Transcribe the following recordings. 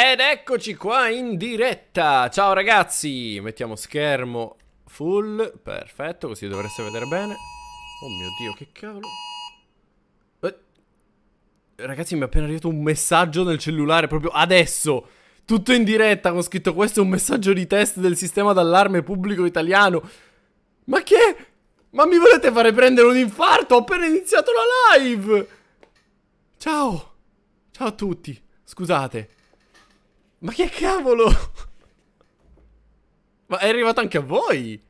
Ed eccoci qua in diretta. Ciao ragazzi, mettiamo schermo full, perfetto, così dovreste vedere bene. Oh mio Dio, che cavolo. Eh. Ragazzi, mi è appena arrivato un messaggio nel cellulare, proprio adesso. Tutto in diretta, con scritto questo è un messaggio di test del sistema d'allarme pubblico italiano. Ma che? Ma mi volete fare prendere un infarto? Ho appena iniziato la live! Ciao! Ciao a tutti, scusate. Ma che cavolo? Ma è arrivato anche a voi?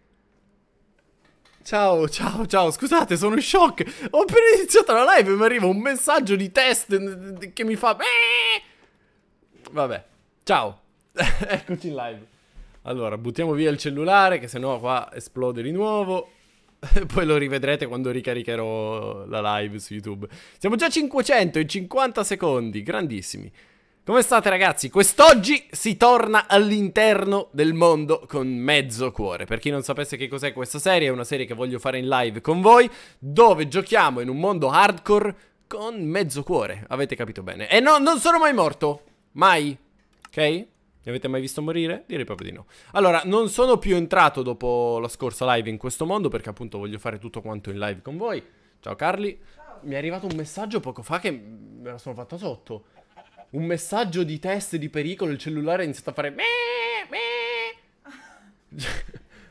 Ciao, ciao, ciao, scusate, sono in shock. Ho appena iniziato la live e mi arriva un messaggio di test che mi fa... Vabbè, ciao. Eccoci in live. Allora, buttiamo via il cellulare che sennò qua esplode di nuovo. Poi lo rivedrete quando ricaricherò la live su YouTube. Siamo già 500 in 50 secondi, grandissimi. Come state ragazzi? Quest'oggi si torna all'interno del mondo con mezzo cuore. Per chi non sapesse che cos'è questa serie, è una serie che voglio fare in live con voi, dove giochiamo in un mondo hardcore con mezzo cuore. Avete capito bene. E no, non sono mai morto. Mai. Ok? Mi avete mai visto morire? Direi proprio di no. Allora, non sono più entrato dopo la scorsa live in questo mondo, perché appunto voglio fare tutto quanto in live con voi. Ciao Carli. Mi è arrivato un messaggio poco fa che me la sono fatta sotto un messaggio di test di pericolo, il cellulare ha iniziato a fare...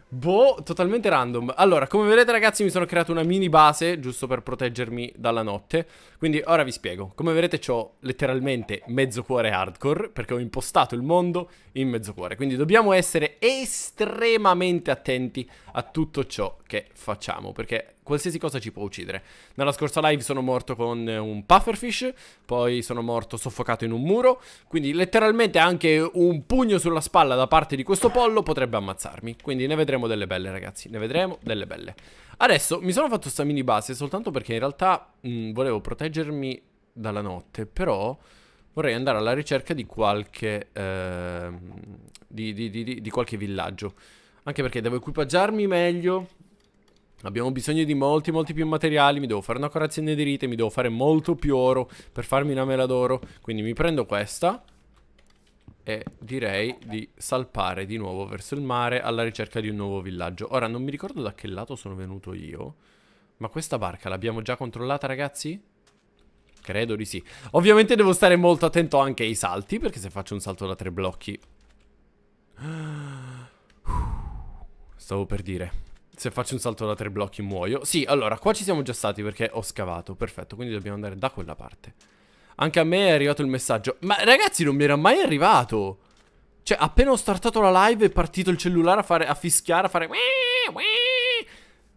boh, totalmente random. Allora, come vedete ragazzi mi sono creato una mini base, giusto per proteggermi dalla notte. Quindi ora vi spiego. Come vedete ho letteralmente mezzo cuore hardcore, perché ho impostato il mondo in mezzo cuore. Quindi dobbiamo essere estremamente attenti a tutto ciò che facciamo, perché qualsiasi cosa ci può uccidere. Nella scorsa live sono morto con un pufferfish, poi sono morto soffocato in un muro, quindi letteralmente anche un pugno sulla spalla da parte di questo pollo potrebbe ammazzarmi. Quindi ne vedremo delle belle ragazzi, ne vedremo delle belle. Adesso mi sono fatto sta mini base soltanto perché in realtà mh, mm, volevo proteggermi dalla notte, però vorrei andare alla ricerca di qualche, eh, di, di, di, di qualche villaggio. Anche perché devo equipaggiarmi meglio Abbiamo bisogno di molti, molti più materiali. Mi devo fare una corazza inedirite. Mi devo fare molto più oro per farmi una mela d'oro. Quindi mi prendo questa. E direi di salpare di nuovo verso il mare alla ricerca di un nuovo villaggio. Ora, non mi ricordo da che lato sono venuto io. Ma questa barca l'abbiamo già controllata, ragazzi? Credo di sì. Ovviamente devo stare molto attento anche ai salti. Perché se faccio un salto da tre blocchi... Stavo per dire... Se faccio un salto da tre blocchi muoio. Sì, allora, qua ci siamo già stati perché ho scavato. Perfetto, quindi dobbiamo andare da quella parte. Anche a me è arrivato il messaggio. Ma ragazzi, non mi era mai arrivato. Cioè, appena ho startato la live è partito il cellulare a, fare, a fischiare, a fare...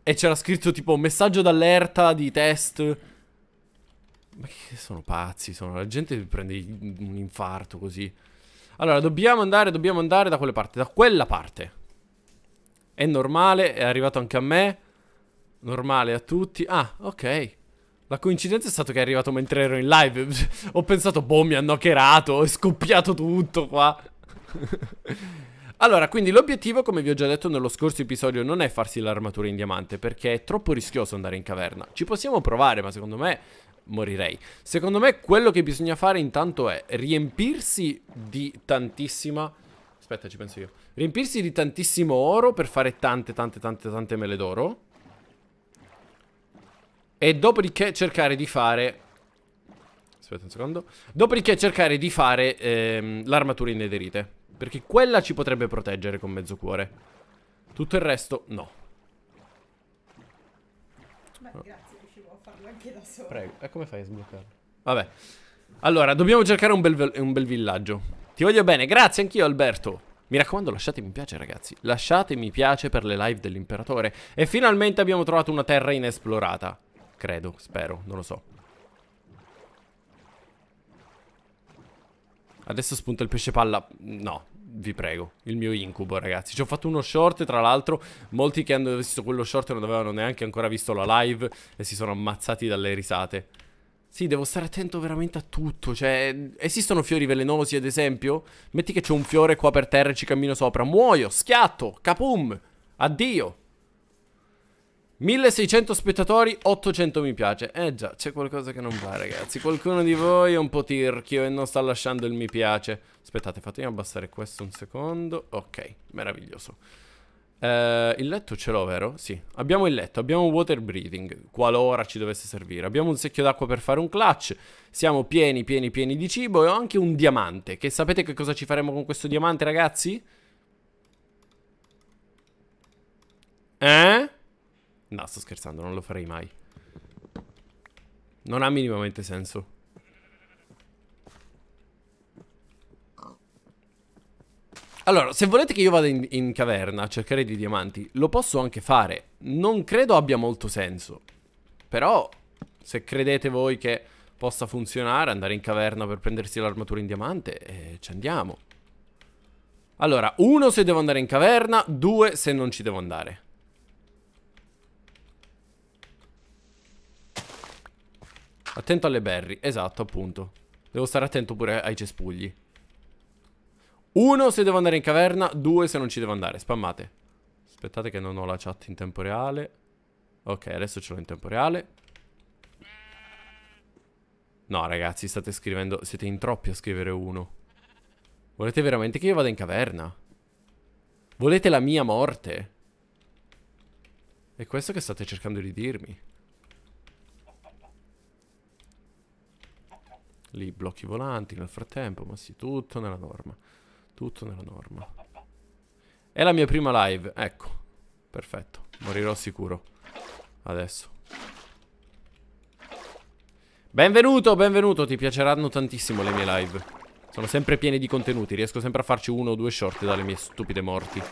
E c'era scritto tipo messaggio d'allerta di test. Ma che sono pazzi, sono... La gente prende un infarto così. Allora, dobbiamo andare, dobbiamo andare da quelle parti. Da quella parte. È normale, è arrivato anche a me. Normale a tutti. Ah, ok. La coincidenza è stata che è arrivato mentre ero in live. Ho pensato, boh, mi hanno hackerato, è scoppiato tutto qua. allora, quindi l'obiettivo, come vi ho già detto nello scorso episodio, non è farsi l'armatura in diamante, perché è troppo rischioso andare in caverna. Ci possiamo provare, ma secondo me morirei. Secondo me quello che bisogna fare intanto è riempirsi di tantissima aspetta, ci penso io. Riempirsi di tantissimo oro per fare tante, tante, tante, tante mele d'oro. E dopodiché cercare di fare... Aspetta un secondo. Dopodiché cercare di fare ehm, l'armatura in Perché quella ci potrebbe proteggere con mezzo cuore. Tutto il resto, no. Beh, oh. grazie, riuscivo a farlo anche da solo. Prego, e come fai a sbloccarlo? Vabbè. Allora, dobbiamo cercare un bel, un bel villaggio. Ti voglio bene, grazie anch'io Alberto. Mi raccomando lasciatemi mi piace ragazzi, lasciatemi piace per le live dell'imperatore. E finalmente abbiamo trovato una terra inesplorata. Credo, spero, non lo so. Adesso spunta il pesce palla. No, vi prego, il mio incubo ragazzi. Ci ho fatto uno short, tra l'altro, molti che hanno visto quello short non avevano neanche ancora visto la live e si sono ammazzati dalle risate. Sì, devo stare attento veramente a tutto. Cioè, esistono fiori velenosi, ad esempio? Metti che c'è un fiore qua per terra e ci cammino sopra. Muoio, schiatto, capum, addio. 1600 spettatori, 800 mi piace. Eh già, c'è qualcosa che non va, ragazzi. Qualcuno di voi è un po' tirchio e non sta lasciando il mi piace. Aspettate, fatemi abbassare questo un secondo. Ok, meraviglioso. Eh, il letto ce l'ho, vero? Sì. Abbiamo il letto, abbiamo un water breathing, qualora ci dovesse servire. Abbiamo un secchio d'acqua per fare un clutch. Siamo pieni, pieni, pieni di cibo e ho anche un diamante. Che sapete che cosa ci faremo con questo diamante, ragazzi? Eh? No, sto scherzando, non lo farei mai. Non ha minimamente senso. Allora, se volete che io vada in, in caverna a cercare dei diamanti, lo posso anche fare. Non credo abbia molto senso. Però, se credete voi che possa funzionare, andare in caverna per prendersi l'armatura in diamante, eh, ci andiamo. Allora, uno se devo andare in caverna, due se non ci devo andare. Attento alle berry, esatto, appunto. Devo stare attento pure ai cespugli. Uno se devo andare in caverna, due se non ci devo andare. Spammate. Aspettate che non ho la chat in tempo reale. Ok, adesso ce l'ho in tempo reale. No, ragazzi, state scrivendo... Siete in troppi a scrivere uno. Volete veramente che io vada in caverna? Volete la mia morte? È questo che state cercando di dirmi. Lì blocchi volanti nel frattempo, ma sì, tutto nella norma. Tutto nella norma. È la mia prima live, ecco. Perfetto, morirò sicuro. Adesso. Benvenuto, benvenuto, ti piaceranno tantissimo le mie live. Sono sempre piene di contenuti, riesco sempre a farci uno o due short dalle mie stupide morti.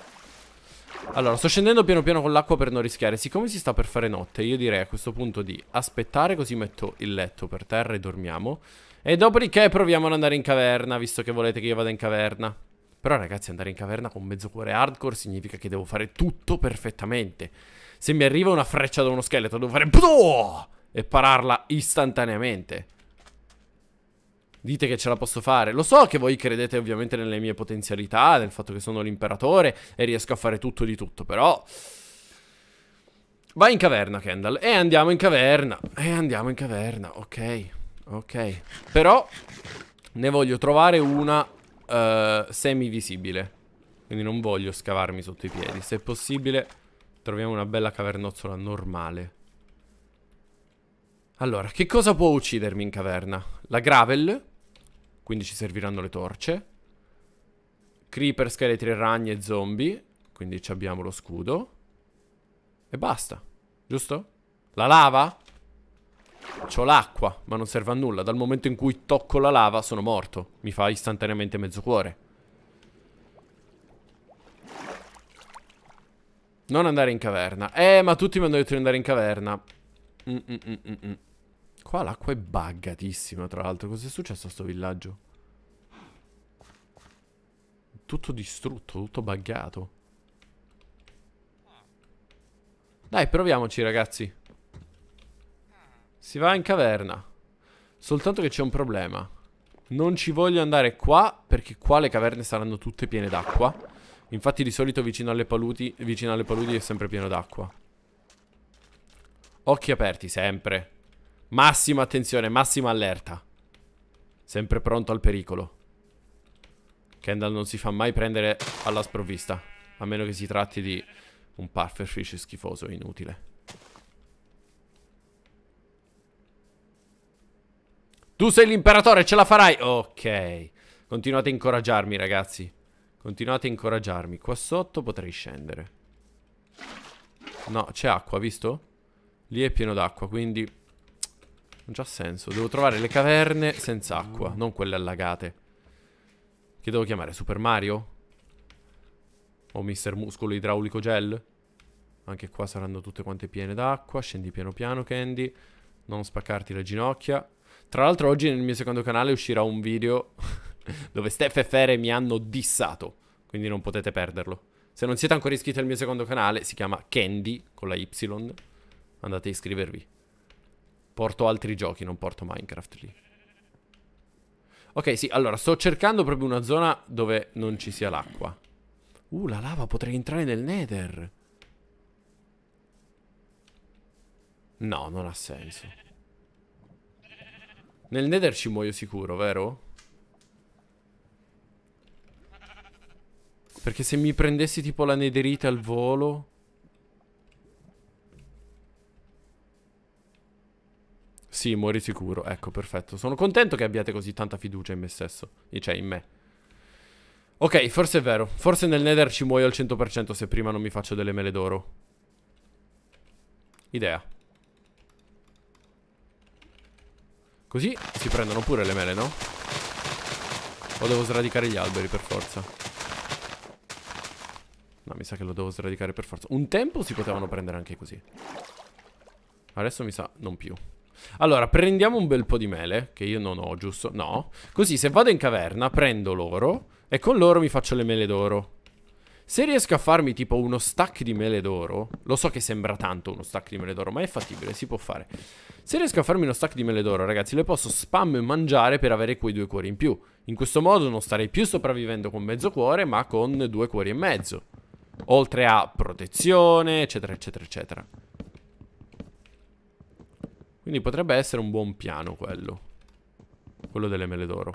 Allora, sto scendendo piano piano con l'acqua per non rischiare. Siccome si sta per fare notte, io direi a questo punto di aspettare così metto il letto per terra e dormiamo. E dopodiché proviamo ad andare in caverna, visto che volete che io vada in caverna. Però ragazzi andare in caverna con mezzo cuore hardcore significa che devo fare tutto perfettamente. Se mi arriva una freccia da uno scheletro devo fare... E pararla istantaneamente. Dite che ce la posso fare. Lo so che voi credete ovviamente nelle mie potenzialità, nel fatto che sono l'imperatore e riesco a fare tutto di tutto, però... Vai in caverna, Kendall. E andiamo in caverna. E andiamo in caverna, ok. Ok. Però ne voglio trovare una uh, semi-visibile. Quindi non voglio scavarmi sotto i piedi. Se è possibile, troviamo una bella cavernozzola normale. Allora, che cosa può uccidermi in caverna? La gravel, quindi ci serviranno le torce. Creeper, scheletri, ragni e zombie, quindi abbiamo lo scudo. E basta, giusto? La lava? C'ho l'acqua, ma non serve a nulla. Dal momento in cui tocco la lava sono morto. Mi fa istantaneamente mezzo cuore. Non andare in caverna. Eh, ma tutti mi hanno detto di andare in caverna. Mm -mm -mm, mm, mm. Qua l'acqua è buggatissima, tra l'altro. Cos'è successo a sto villaggio? Tutto distrutto, tutto buggato. Dai, proviamoci, ragazzi. Si va in caverna. Soltanto che c'è un problema. Non ci voglio andare qua perché qua le caverne saranno tutte piene d'acqua. Infatti di solito vicino alle paludi, vicino alle paludi è sempre pieno d'acqua. Occhi aperti sempre. Massima attenzione, massima allerta. Sempre pronto al pericolo. Kendall non si fa mai prendere alla sprovvista. A meno che si tratti di un pufferfish schifoso, inutile. Tu sei l'imperatore, ce la farai. Ok. Continuate a incoraggiarmi, ragazzi. Continuate a incoraggiarmi. Qua sotto potrei scendere. No, c'è acqua, visto? Lì è pieno d'acqua, quindi... Non c'ha senso. Devo trovare le caverne senza acqua, non quelle allagate. Che devo chiamare? Super Mario? O Mister Muscolo Idraulico Gel? Anche qua saranno tutte quante piene d'acqua. Scendi piano piano, Candy. Non spaccarti le ginocchia. Tra l'altro oggi nel mio secondo canale uscirà un video dove Steff e Fere mi hanno dissato, quindi non potete perderlo. Se non siete ancora iscritti al mio secondo canale, si chiama Candy con la Y, andate a iscrivervi. Porto altri giochi, non porto Minecraft lì. Ok, sì, allora, sto cercando proprio una zona dove non ci sia l'acqua. Uh, la lava, potrei entrare nel nether. No, non ha senso. Nel nether ci muoio sicuro, vero? Perché se mi prendessi tipo la nederite al volo... Sì, muori sicuro. Ecco, perfetto. Sono contento che abbiate così tanta fiducia in me stesso. Eh, cioè, in me. Ok, forse è vero. Forse nel nether ci muoio al 100% se prima non mi faccio delle mele d'oro. Idea. Così si prendono pure le mele, no? O devo sradicare gli alberi per forza? No, mi sa che lo devo sradicare per forza. Un tempo si potevano prendere anche così. Adesso mi sa non più. Allora, prendiamo un bel po' di mele, che io non ho, giusto? No. Così, se vado in caverna, prendo l'oro e con l'oro mi faccio le mele d'oro. Se riesco a farmi tipo uno stack di mele d'oro, lo so che sembra tanto uno stack di mele d'oro, ma è fattibile, si può fare. Se riesco a farmi uno stack di mele d'oro, ragazzi, le posso spam e mangiare per avere quei due cuori in più. In questo modo non starei più sopravvivendo con mezzo cuore, ma con due cuori e mezzo. Oltre a protezione, eccetera, eccetera, eccetera. Quindi potrebbe essere un buon piano quello. Quello delle mele d'oro.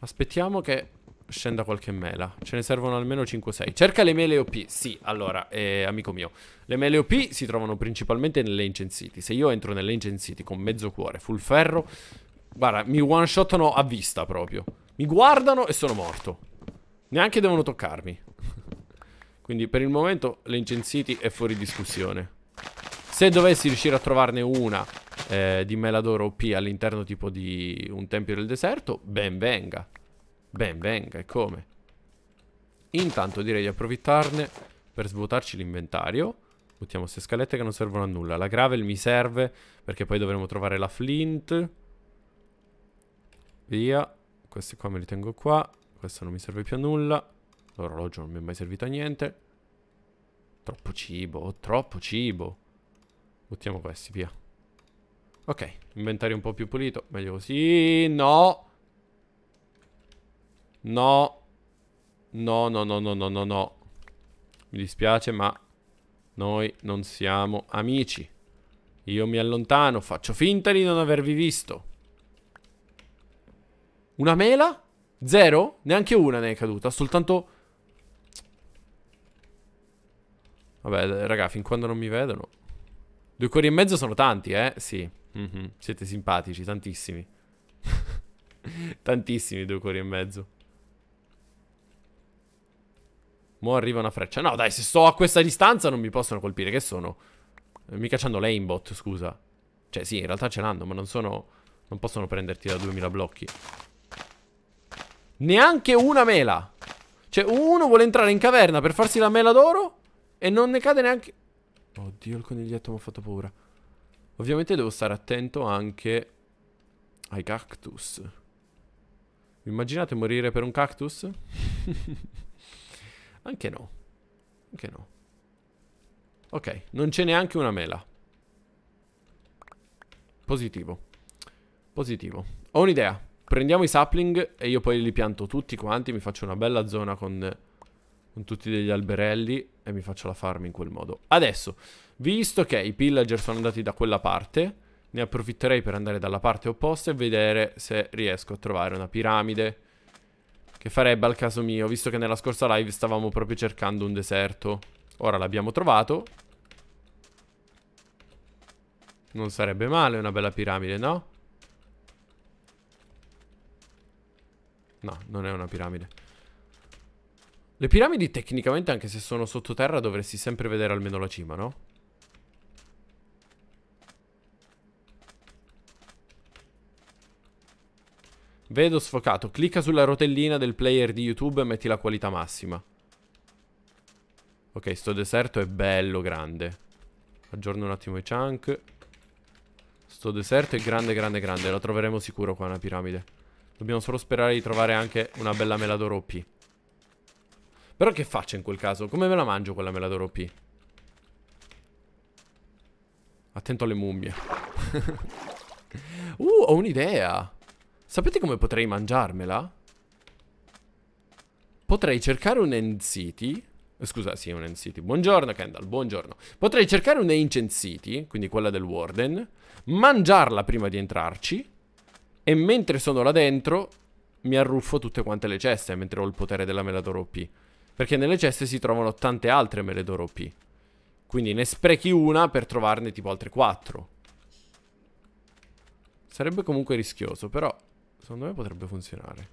Aspettiamo che scenda qualche mela. Ce ne servono almeno 5-6. Cerca le mele OP. Sì, allora, eh, amico mio. Le mele OP si trovano principalmente nelle Ancient City. Se io entro nelle Ancient City con mezzo cuore, full ferro, guarda, mi one shotano a vista proprio. Mi guardano e sono morto. Neanche devono toccarmi. Quindi per il momento le Ancient City è fuori discussione. Se dovessi riuscire a trovarne una eh, di mela d'oro OP all'interno tipo di un tempio del deserto, ben venga. Ben venga, e come? Intanto direi di approfittarne per svuotarci l'inventario. Buttiamo queste scalette che non servono a nulla. La gravel mi serve perché poi dovremo trovare la flint. Via. Queste qua me li tengo qua. Questo non mi serve più a nulla. L'orologio non mi è mai servito a niente. Troppo cibo, troppo cibo. Buttiamo questi, via. Ok, inventario un po' più pulito. Meglio così. No! No. No, no, no, no, no, no, no. Mi dispiace, ma noi non siamo amici. Io mi allontano, faccio finta di non avervi visto. Una mela? Zero? Neanche una ne è caduta, soltanto... Vabbè, raga, fin quando non mi vedono. Due cuori e mezzo sono tanti, eh? Sì. Mm -hmm. Siete simpatici, tantissimi. tantissimi due cuori e mezzo. Mo' arriva una freccia. No, dai, se sto a questa distanza non mi possono colpire. Che sono? Eh, mica c'hanno l'aimbot, scusa. Cioè, sì, in realtà ce l'hanno, ma non sono... Non possono prenderti da 2000 blocchi. Neanche una mela. Cioè, uno vuole entrare in caverna per farsi la mela d'oro e non ne cade neanche... Oddio, il coniglietto mi ha fatto paura. Ovviamente devo stare attento anche ai cactus. Immaginate morire per un cactus? Anche no. Anche no. Ok, non c'è neanche una mela. Positivo. Positivo. Ho un'idea. Prendiamo i sapling e io poi li pianto tutti quanti. Mi faccio una bella zona con, con tutti degli alberelli e mi faccio la farm in quel modo. Adesso, visto che i pillager sono andati da quella parte, ne approfitterei per andare dalla parte opposta e vedere se riesco a trovare una piramide che farebbe al caso mio, visto che nella scorsa live stavamo proprio cercando un deserto. Ora l'abbiamo trovato. Non sarebbe male una bella piramide, no? No, non è una piramide. Le piramidi tecnicamente, anche se sono sottoterra, dovresti sempre vedere almeno la cima, no? Vedo sfocato. Clicca sulla rotellina del player di YouTube e metti la qualità massima. Ok, sto deserto è bello grande. Aggiorno un attimo i chunk. Sto deserto è grande, grande, grande. La troveremo sicuro qua una piramide. Dobbiamo solo sperare di trovare anche una bella mela d'oro OP. Però che faccio in quel caso? Come me la mangio quella mela d'oro OP? Attento alle mummie. uh, ho un'idea. Sapete come potrei mangiarmela? Potrei cercare un End City. Scusa, sì, un End City. Buongiorno, Kendall, buongiorno. Potrei cercare un Ancient City, quindi quella del Warden. Mangiarla prima di entrarci. E mentre sono là dentro, mi arruffo tutte quante le ceste, mentre ho il potere della Meladoro OP. Perché nelle ceste si trovano tante altre Meladoro OP. Quindi ne sprechi una per trovarne tipo altre quattro. Sarebbe comunque rischioso, però Secondo me potrebbe funzionare.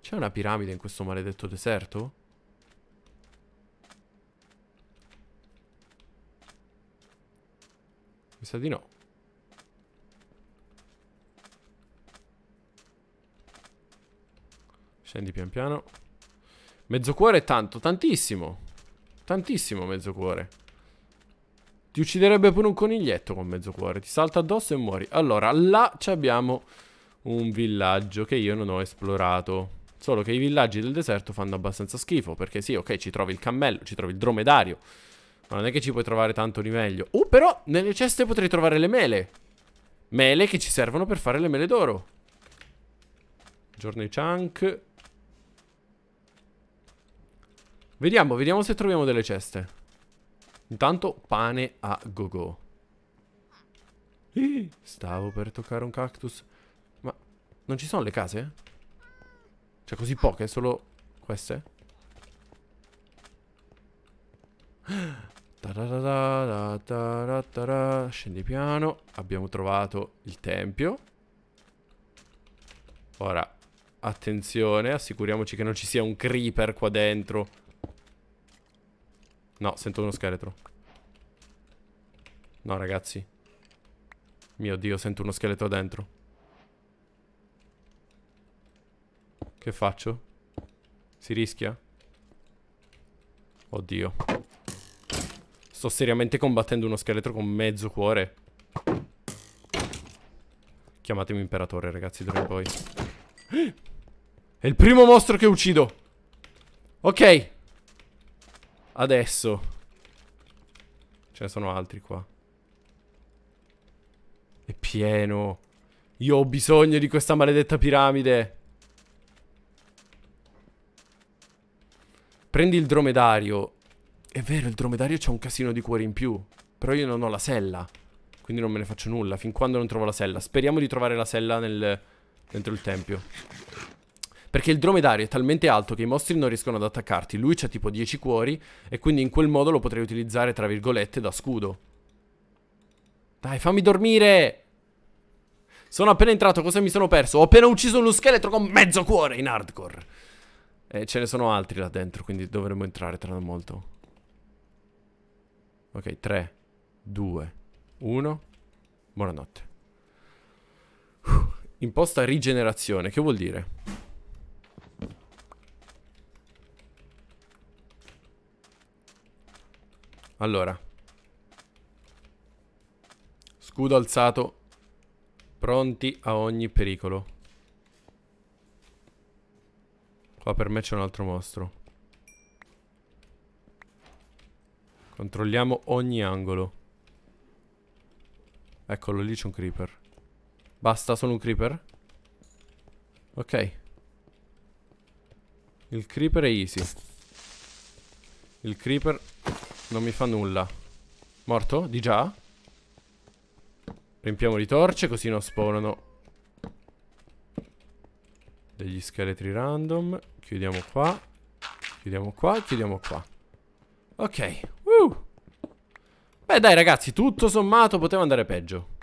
C'è una piramide in questo maledetto deserto? Mi sa di no. Scendi pian piano. Mezzo cuore è tanto, tantissimo. Tantissimo mezzo cuore. Ti ucciderebbe pure un coniglietto con mezzo cuore. Ti salta addosso e muori. Allora, là abbiamo un villaggio che io non ho esplorato. Solo che i villaggi del deserto fanno abbastanza schifo, perché sì, ok, ci trovi il cammello, ci trovi il dromedario, ma non è che ci puoi trovare tanto di meglio. Oh, però nelle ceste potrei trovare le mele. Mele che ci servono per fare le mele d'oro. Journey chunk. Vediamo, vediamo se troviamo delle ceste. Intanto pane a gogo. -go. Stavo per toccare un cactus. Non ci sono le case? Cioè così poche, solo queste? Scendi piano Abbiamo trovato il tempio Ora Attenzione Assicuriamoci che non ci sia un creeper qua dentro No, sento uno scheletro No ragazzi Mio dio, sento uno scheletro dentro Che faccio? Si rischia? Oddio. Sto seriamente combattendo uno scheletro con mezzo cuore. Chiamatemi imperatore, ragazzi, d'ora in poi. È il primo mostro che uccido. Ok. Adesso. Ce ne sono altri qua. È pieno. Io ho bisogno di questa maledetta piramide. Prendi il dromedario. È vero, il dromedario c'ha un casino di cuori in più. Però io non ho la sella. Quindi non me ne faccio nulla, fin quando non trovo la sella. Speriamo di trovare la sella nel... dentro il tempio. Perché il dromedario è talmente alto che i mostri non riescono ad attaccarti. Lui c'ha tipo 10 cuori e quindi in quel modo lo potrei utilizzare, tra virgolette, da scudo. Dai, fammi dormire! Sono appena entrato, cosa mi sono perso? Ho appena ucciso uno scheletro con mezzo cuore in hardcore. E ce ne sono altri là dentro, quindi dovremmo entrare tra non molto. Ok, 3, 2, 1. Buonanotte. imposta rigenerazione, che vuol dire? Allora. Scudo alzato. Pronti a ogni pericolo. Qua per me c'è un altro mostro. Controlliamo ogni angolo. Eccolo, lì c'è un creeper. Basta, solo un creeper? Ok. Il creeper è easy. Il creeper non mi fa nulla. Morto? Di già? Riempiamo di torce così non spawnano degli scheletri random. Chiudiamo qua. Chiudiamo qua, chiudiamo qua. Ok. Uh. Beh dai ragazzi, tutto sommato poteva andare peggio.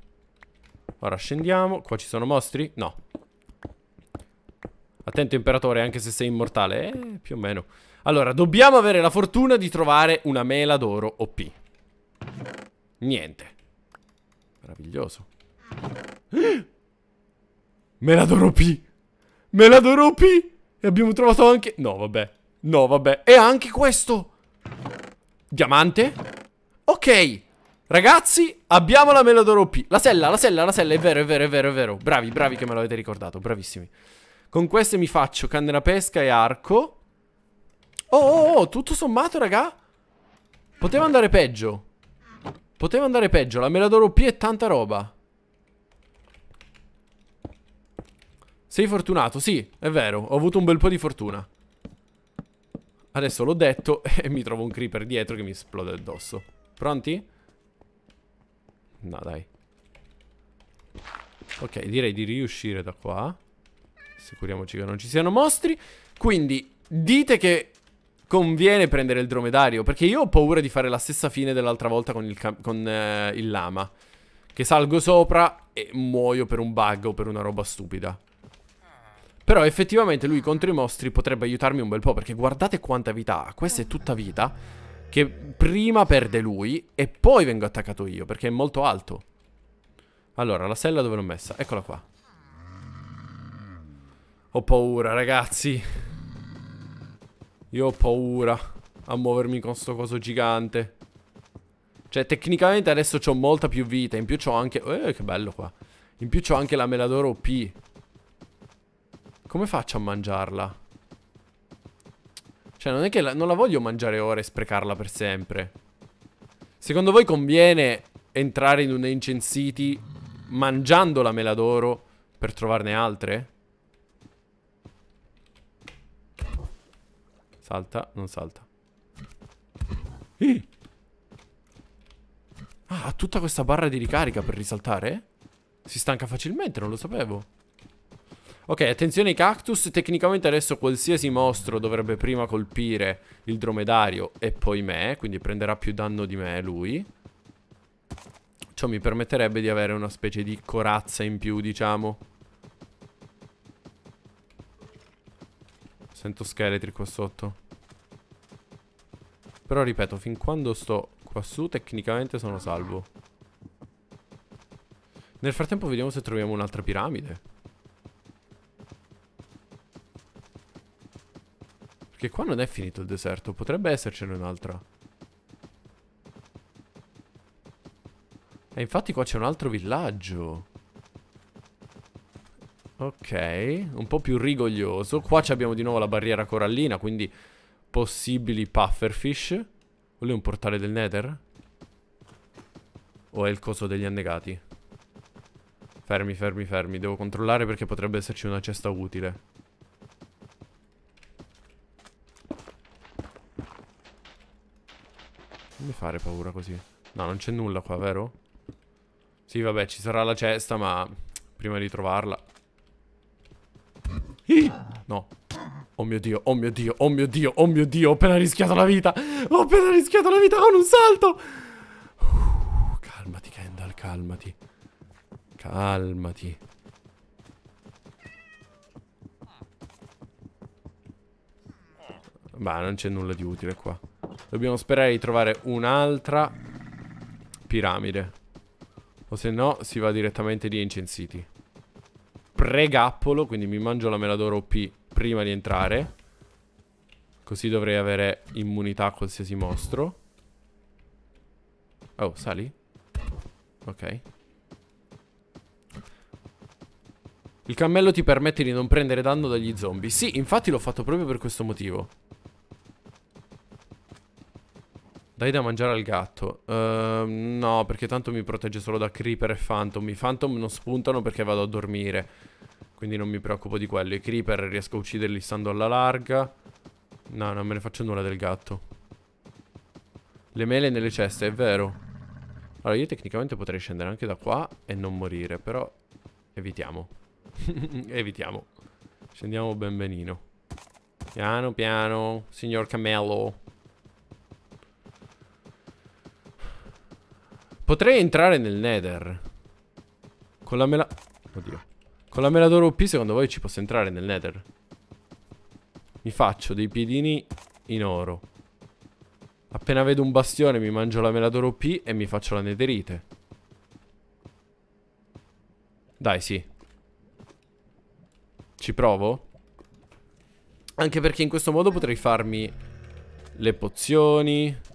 Ora scendiamo. Qua ci sono mostri? No. Attento imperatore, anche se sei immortale. Eh, più o meno. Allora, dobbiamo avere la fortuna di trovare una mela d'oro OP. Niente. Meraviglioso. Mela d'oro OP. Me la do rupi? E abbiamo trovato anche... No, vabbè. No, vabbè. E anche questo. Diamante. Ok. Ragazzi, abbiamo la Melodoro P. La sella, la sella, la sella. È vero, è vero, è vero, è vero. Bravi, bravi che me l'avete ricordato. Bravissimi. Con queste mi faccio Canne da pesca e arco. Oh, oh, oh, oh, tutto sommato, raga. Poteva andare peggio. Poteva andare peggio. La Melodoro P è tanta roba. Sei fortunato, sì, è vero, ho avuto un bel po' di fortuna. Adesso l'ho detto e mi trovo un creeper dietro che mi esplode addosso. Pronti? No, dai. Ok, direi di riuscire da qua. Assicuriamoci che non ci siano mostri. Quindi, dite che conviene prendere il dromedario, perché io ho paura di fare la stessa fine dell'altra volta con il, con, eh, il lama. Che salgo sopra e muoio per un bug o per una roba stupida. Però effettivamente lui contro i mostri potrebbe aiutarmi un bel po', perché guardate quanta vita ha, questa è tutta vita, che prima perde lui e poi vengo attaccato io, perché è molto alto. Allora, la sella dove l'ho messa? Eccola qua. Ho paura, ragazzi. Io ho paura a muovermi con sto coso gigante. Cioè, tecnicamente adesso ho molta più vita. In più ho anche... Eh, che bello qua. In più ho anche la meladoro OP. Come faccio a mangiarla? Cioè, non è che la, non la voglio mangiare ora e sprecarla per sempre. Secondo voi conviene entrare in un Ancient City mangiando la mela d'oro per trovarne altre? Salta, non salta. Ah, ha tutta questa barra di ricarica per risaltare? Si stanca facilmente, non lo sapevo. Ok, attenzione ai cactus, tecnicamente adesso qualsiasi mostro dovrebbe prima colpire il dromedario e poi me, quindi prenderà più danno di me lui. Ciò mi permetterebbe di avere una specie di corazza in più, diciamo. Sento scheletri qua sotto. Però ripeto, fin quando sto qua su, tecnicamente sono salvo. Nel frattempo vediamo se troviamo un'altra piramide. Che qua non è finito il deserto, potrebbe essercene un'altra. E infatti qua c'è un altro villaggio. Ok, un po' più rigoglioso. Qua abbiamo di nuovo la barriera corallina, quindi possibili pufferfish. Quello è un portale del nether? O è il coso degli annegati? Fermi, fermi, fermi. Devo controllare perché potrebbe esserci una cesta utile. Non mi fare paura così. No, non c'è nulla qua, vero? Sì, vabbè, ci sarà la cesta, ma prima di trovarla... Ih! No. Oh mio Dio, oh mio Dio, oh mio Dio, oh mio Dio, ho appena rischiato la vita! Ho appena rischiato la vita con un salto! Uh, calmati, Kendall, calmati. Calmati. Ma non c'è nulla di utile qua. Dobbiamo sperare di trovare un'altra piramide. O se no si va direttamente di Ancient City. Pregappolo, quindi mi mangio la meladoro OP prima di entrare. Così dovrei avere immunità a qualsiasi mostro. Oh, sali? Ok. Il cammello ti permette di non prendere danno dagli zombie. Sì, infatti l'ho fatto proprio per questo motivo. Dai da mangiare al gatto. Uh, no, perché tanto mi protegge solo da creeper e phantom. I phantom non spuntano perché vado a dormire. Quindi non mi preoccupo di quello. I creeper riesco a ucciderli stando alla larga. No, non me ne faccio nulla del gatto. Le mele nelle ceste, è vero. Allora, io tecnicamente potrei scendere anche da qua e non morire, però evitiamo. evitiamo. Scendiamo ben Piano piano, signor Camello. Potrei entrare nel nether. Con la mela... Oddio. Con la mela d'oro OP secondo voi ci posso entrare nel nether? Mi faccio dei piedini in oro. Appena vedo un bastione mi mangio la mela d'oro OP e mi faccio la netherite. Dai, sì. Ci provo? Anche perché in questo modo potrei farmi le pozioni...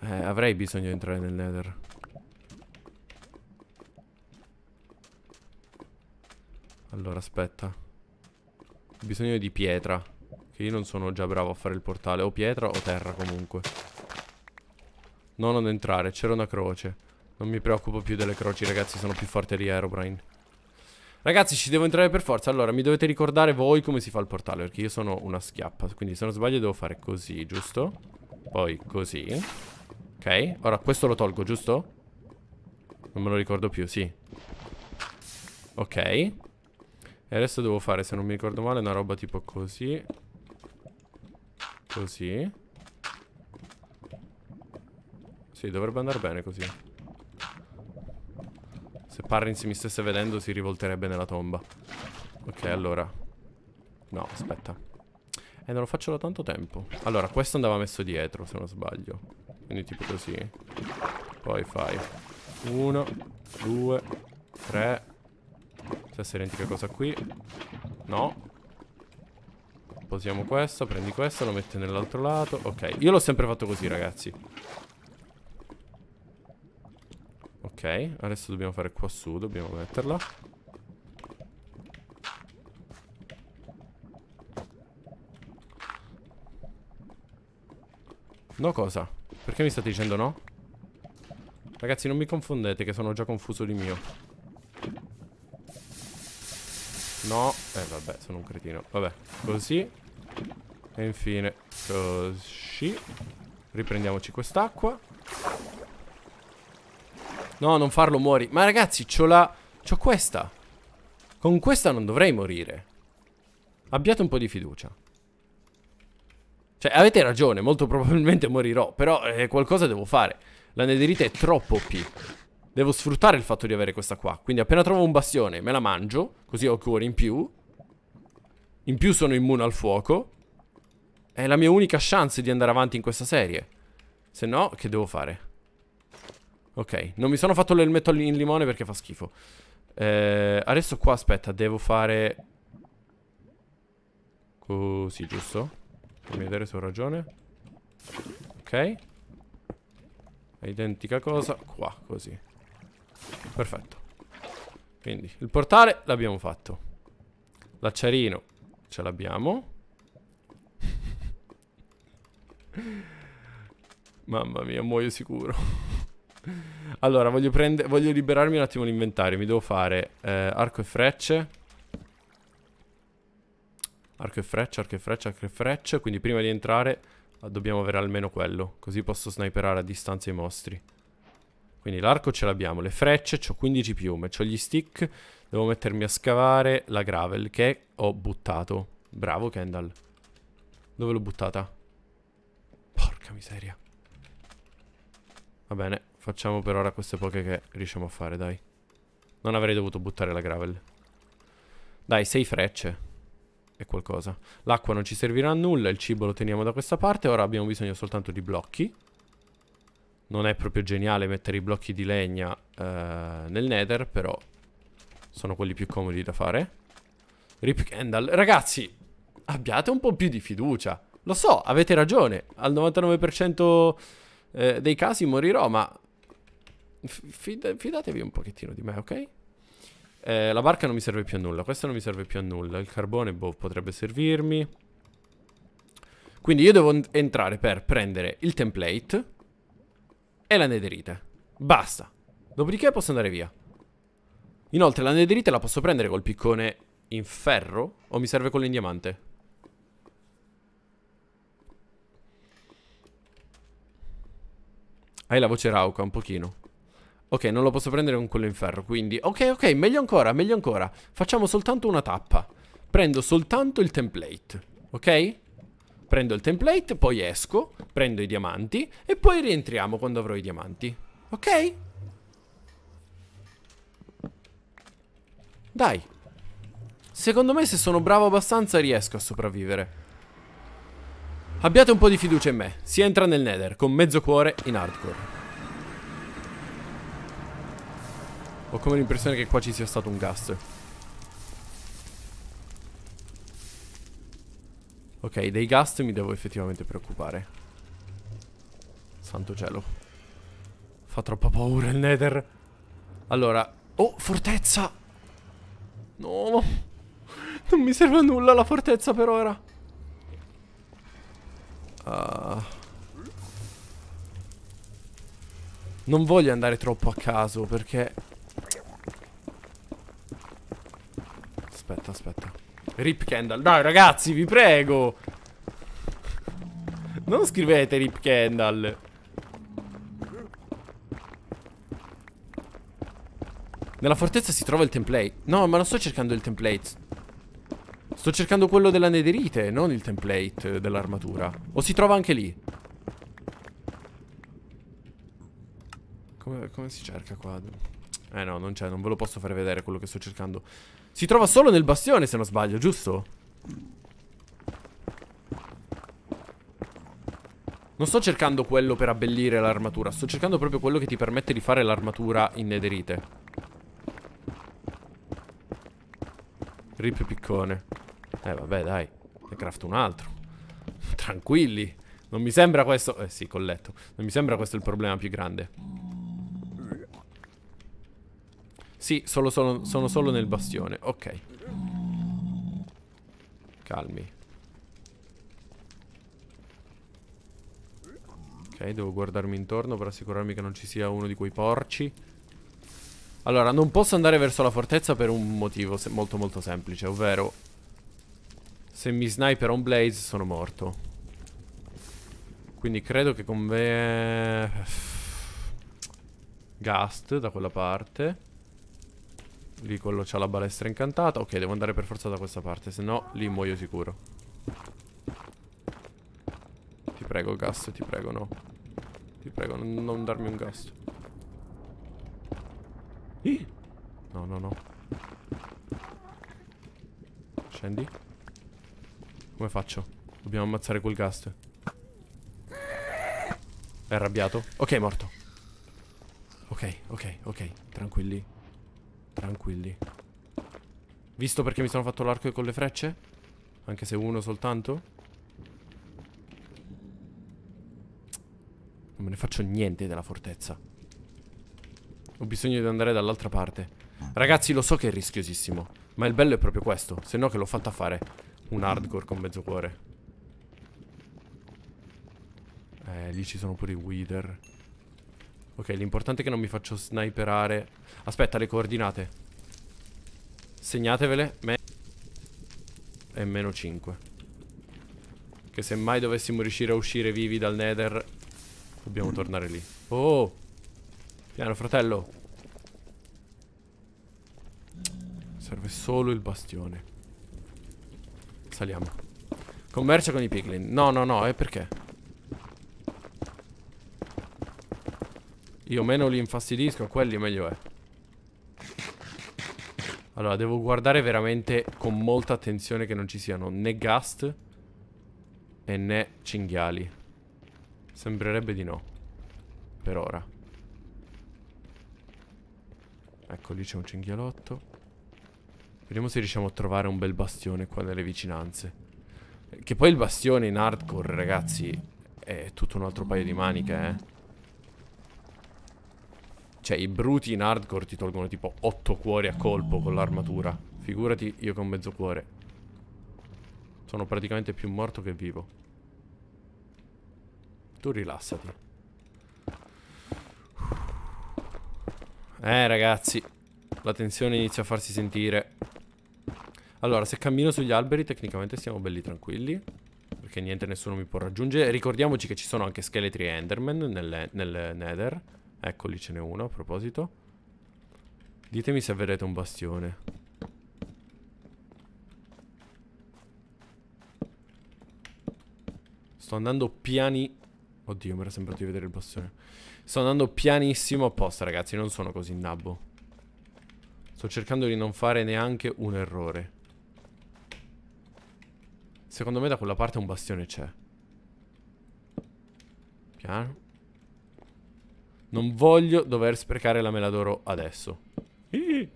Eh, avrei bisogno di entrare nel nether. Allora, aspetta. Ho bisogno di pietra. Che io non sono già bravo a fare il portale. O pietra o terra comunque. No, non entrare. C'era una croce. Non mi preoccupo più delle croci, ragazzi. Sono più forte di Aerobrine. Ragazzi, ci devo entrare per forza. Allora, mi dovete ricordare voi come si fa il portale. Perché io sono una schiappa. Quindi, se non sbaglio, devo fare così, giusto? Poi così. Ok, ora questo lo tolgo, giusto? Non me lo ricordo più, sì Ok E adesso devo fare, se non mi ricordo male, una roba tipo così Così Sì, dovrebbe andare bene così Se Parrins mi stesse vedendo si rivolterebbe nella tomba Ok, allora No, aspetta Eh, non lo faccio da tanto tempo Allora, questo andava messo dietro, se non sbaglio quindi tipo così. Poi fai Uno Due Tre cioè, Stessa identica cosa qui. No. Posiamo questo, prendi questo, lo metti nell'altro lato. Ok, io l'ho sempre fatto così ragazzi. Ok, adesso dobbiamo fare qua su, dobbiamo metterla. No cosa? Perché mi state dicendo no? Ragazzi, non mi confondete che sono già confuso di mio. No. Eh, vabbè, sono un cretino. Vabbè, così. E infine, così. Riprendiamoci quest'acqua. No, non farlo, muori. Ma ragazzi, c'ho la... C'ho questa. Con questa non dovrei morire. Abbiate un po' di fiducia. Cioè, avete ragione, molto probabilmente morirò, però eh, qualcosa devo fare. La nederite è troppo OP. Devo sfruttare il fatto di avere questa qua. Quindi appena trovo un bastione me la mangio, così ho cuore in più. In più sono immune al fuoco. È la mia unica chance di andare avanti in questa serie. Se no, che devo fare? Ok, non mi sono fatto l'elmetto in limone perché fa schifo. Eh, adesso qua, aspetta, devo fare... Così, giusto? Fammi vedere se ho ragione. Ok. È identica cosa qua, così. Perfetto. Quindi, il portale l'abbiamo fatto. L'acciarino ce l'abbiamo. Mamma mia, muoio sicuro. allora, voglio, voglio, liberarmi un attimo l'inventario. Mi devo fare eh, arco e frecce. Arco e freccia, arco e freccia, arco e freccia. Quindi prima di entrare ah, dobbiamo avere almeno quello. Così posso sniperare a distanza i mostri. Quindi l'arco ce l'abbiamo, le frecce, ho 15 piume, ho gli stick. Devo mettermi a scavare la gravel che ho buttato. Bravo Kendall. Dove l'ho buttata? Porca miseria. Va bene, facciamo per ora queste poche che riusciamo a fare, dai. Non avrei dovuto buttare la gravel. Dai, sei frecce è qualcosa. L'acqua non ci servirà a nulla, il cibo lo teniamo da questa parte. Ora abbiamo bisogno soltanto di blocchi. Non è proprio geniale mettere i blocchi di legna eh, nel nether, però sono quelli più comodi da fare. Rip Kendall. Ragazzi, abbiate un po' più di fiducia. Lo so, avete ragione. Al 99% eh, dei casi morirò, ma... Fidatevi un pochettino di me, ok? Eh, la barca non mi serve più a nulla. Questa non mi serve più a nulla. Il carbone, boh, potrebbe servirmi. Quindi io devo entrare per prendere il template e la nederite. Basta. Dopodiché posso andare via. Inoltre la nederite la posso prendere col piccone in ferro o mi serve quello in diamante? Hai la voce rauca un pochino. Ok, non lo posso prendere con quello in ferro, quindi... Ok, ok, meglio ancora, meglio ancora. Facciamo soltanto una tappa. Prendo soltanto il template, ok? Prendo il template, poi esco, prendo i diamanti e poi rientriamo quando avrò i diamanti. Ok? Dai. Secondo me se sono bravo abbastanza riesco a sopravvivere. Abbiate un po' di fiducia in me. Si entra nel Nether con mezzo cuore in hardcore. Ho come l'impressione che qua ci sia stato un gas. Ok, dei gas mi devo effettivamente preoccupare. Santo cielo. Fa troppa paura il nether. Allora... Oh, fortezza! No! Non mi serve a nulla la fortezza per ora. Uh... Non voglio andare troppo a caso perché aspetta, aspetta. Rip Kendall. Dai, ragazzi, vi prego. Non scrivete Rip Kendall. Nella fortezza si trova il template. No, ma non sto cercando il template. Sto cercando quello della nederite, non il template eh, dell'armatura. O si trova anche lì? Come, come si cerca qua? Eh no, non c'è, non ve lo posso fare vedere quello che sto cercando. Si trova solo nel bastione, se non sbaglio, giusto? Non sto cercando quello per abbellire l'armatura, sto cercando proprio quello che ti permette di fare l'armatura in nederite. Rip piccone. Eh vabbè, dai. Ne craft un altro. Tranquilli. Non mi sembra questo... Eh sì, colletto. Non mi sembra questo il problema più grande. Sì, solo, solo, sono solo nel bastione. Ok. Calmi. Ok, devo guardarmi intorno per assicurarmi che non ci sia uno di quei porci. Allora, non posso andare verso la fortezza per un motivo molto molto semplice, ovvero... Se mi sniper on blaze sono morto. Quindi credo che conve... Gast da quella parte. Lì quello c'ha la balestra incantata Ok devo andare per forza da questa parte Se no lì muoio sicuro Ti prego gas Ti prego no Ti prego non, non darmi un gas Ih! No no no Scendi Come faccio? Dobbiamo ammazzare quel gas È arrabbiato Ok è morto Ok ok ok Tranquilli Tranquilli Visto perché mi sono fatto l'arco con le frecce? Anche se uno soltanto? Non me ne faccio niente della fortezza Ho bisogno di andare dall'altra parte Ragazzi lo so che è rischiosissimo Ma il bello è proprio questo Se no che l'ho fatta fare un hardcore con mezzo cuore Eh lì ci sono pure i wither Ok, l'importante è che non mi faccio sniperare. Aspetta, le coordinate. Segnatevele. Me e meno 5. Che se mai dovessimo riuscire a uscire vivi dal nether, dobbiamo tornare lì. Oh! Piano, fratello. Serve solo il bastione. Saliamo. Commercio con i piglin. No, no, no, e eh, perché? Io meno li infastidisco, quelli meglio è. Allora, devo guardare veramente con molta attenzione che non ci siano né gast e né cinghiali. Sembrerebbe di no. Per ora. Ecco, lì c'è un cinghialotto. Vediamo se riusciamo a trovare un bel bastione qua nelle vicinanze. Che poi il bastione in hardcore, ragazzi, è tutto un altro paio di maniche, eh. Cioè, i bruti in hardcore ti tolgono tipo 8 cuori a colpo con l'armatura. Figurati io con mezzo cuore. Sono praticamente più morto che vivo. Tu rilassati. Eh, ragazzi. La tensione inizia a farsi sentire. Allora, se cammino sugli alberi, tecnicamente stiamo belli tranquilli. Perché niente, nessuno mi può raggiungere. Ricordiamoci che ci sono anche scheletri Enderman nel, nel Nether. Ecco, lì ce n'è uno, a proposito. Ditemi se vedete un bastione. Sto andando piani... Oddio, mi era sembrato di vedere il bastione. Sto andando pianissimo apposta, ragazzi. Non sono così nabbo. Sto cercando di non fare neanche un errore. Secondo me da quella parte un bastione c'è. Piano. Non voglio dover sprecare la mela d'oro adesso. Ih!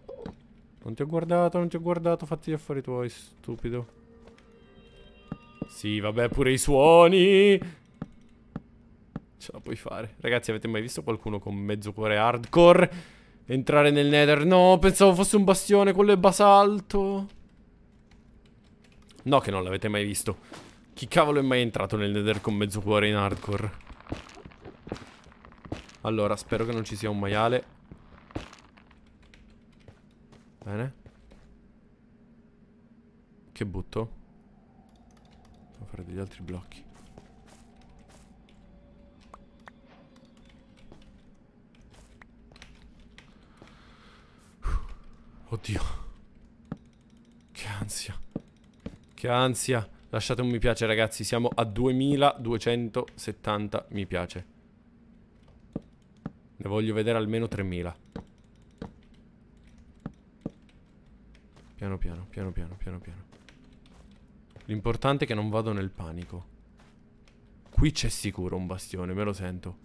Non ti ho guardato, non ti ho guardato. Fatti gli affari tuoi, stupido. Sì, vabbè, pure i suoni. Ce la puoi fare. Ragazzi, avete mai visto qualcuno con mezzo cuore hardcore? Entrare nel nether? No, pensavo fosse un bastione, quello è basalto. No che non l'avete mai visto. Chi cavolo è mai entrato nel nether con mezzo cuore in hardcore? Allora, spero che non ci sia un maiale. Bene. Che butto? Devo fare degli altri blocchi. Uh, oddio. Che ansia. Che ansia. Lasciate un mi piace ragazzi, siamo a 2270 mi piace. Ne voglio vedere almeno 3000. Piano piano, piano piano, piano piano. L'importante è che non vado nel panico. Qui c'è sicuro un bastione, me lo sento.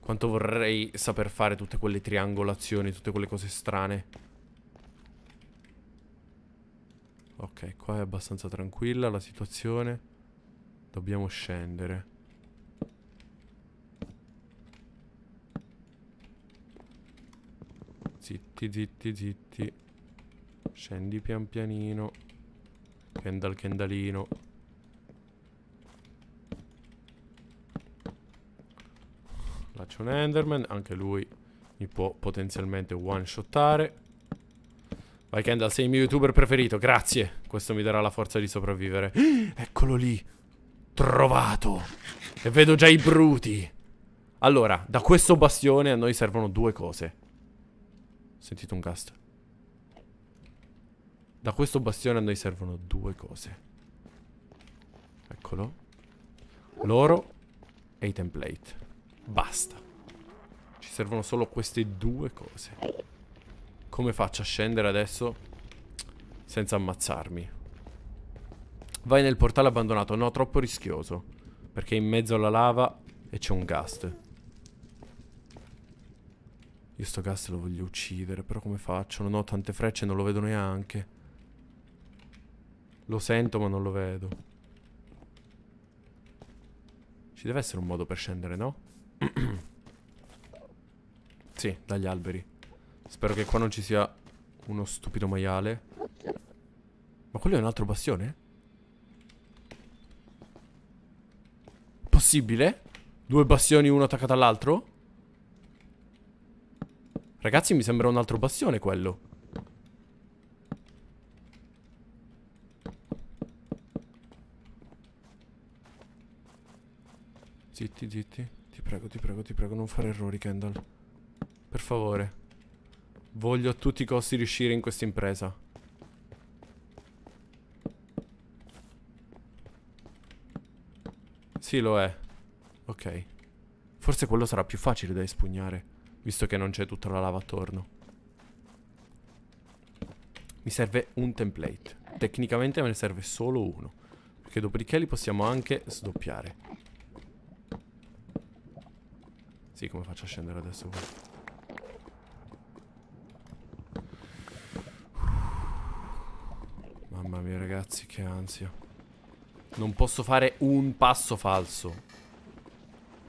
Quanto vorrei saper fare tutte quelle triangolazioni, tutte quelle cose strane. Ok, qua è abbastanza tranquilla la situazione. Dobbiamo scendere. Zitti, zitti, zitti. Scendi pian pianino. Kendall, Kendallino. Là c'è un Enderman, anche lui mi può potenzialmente one-shottare. Vai Kendall, sei il mio youtuber preferito, grazie. Questo mi darà la forza di sopravvivere. Eccolo lì. Trovato. E vedo già i bruti. Allora, da questo bastione a noi servono due cose. Sentito un gas. Da questo bastione a noi servono due cose. Eccolo. L'oro e i template. Basta. Ci servono solo queste due cose. Come faccio a scendere adesso senza ammazzarmi? Vai nel portale abbandonato. No, troppo rischioso. Perché in mezzo alla lava e c'è un ghast. Io sto gas lo voglio uccidere, però come faccio? Non ho tante frecce e non lo vedo neanche. Lo sento ma non lo vedo. Ci deve essere un modo per scendere, no? sì, dagli alberi. Spero che qua non ci sia uno stupido maiale. Ma quello è un altro bastione? Possibile? Due bastioni uno attaccato all'altro? Ragazzi, mi sembra un altro bastione quello. Zitti, zitti. Ti prego, ti prego, ti prego, non fare errori, Kendall. Per favore. Voglio a tutti i costi riuscire in questa impresa. Sì, lo è. Ok. Forse quello sarà più facile da espugnare. Visto che non c'è tutta la lava attorno Mi serve un template Tecnicamente me ne serve solo uno Perché dopodiché li possiamo anche sdoppiare Sì, come faccio a scendere adesso qua? Mamma mia ragazzi che ansia Non posso fare un passo falso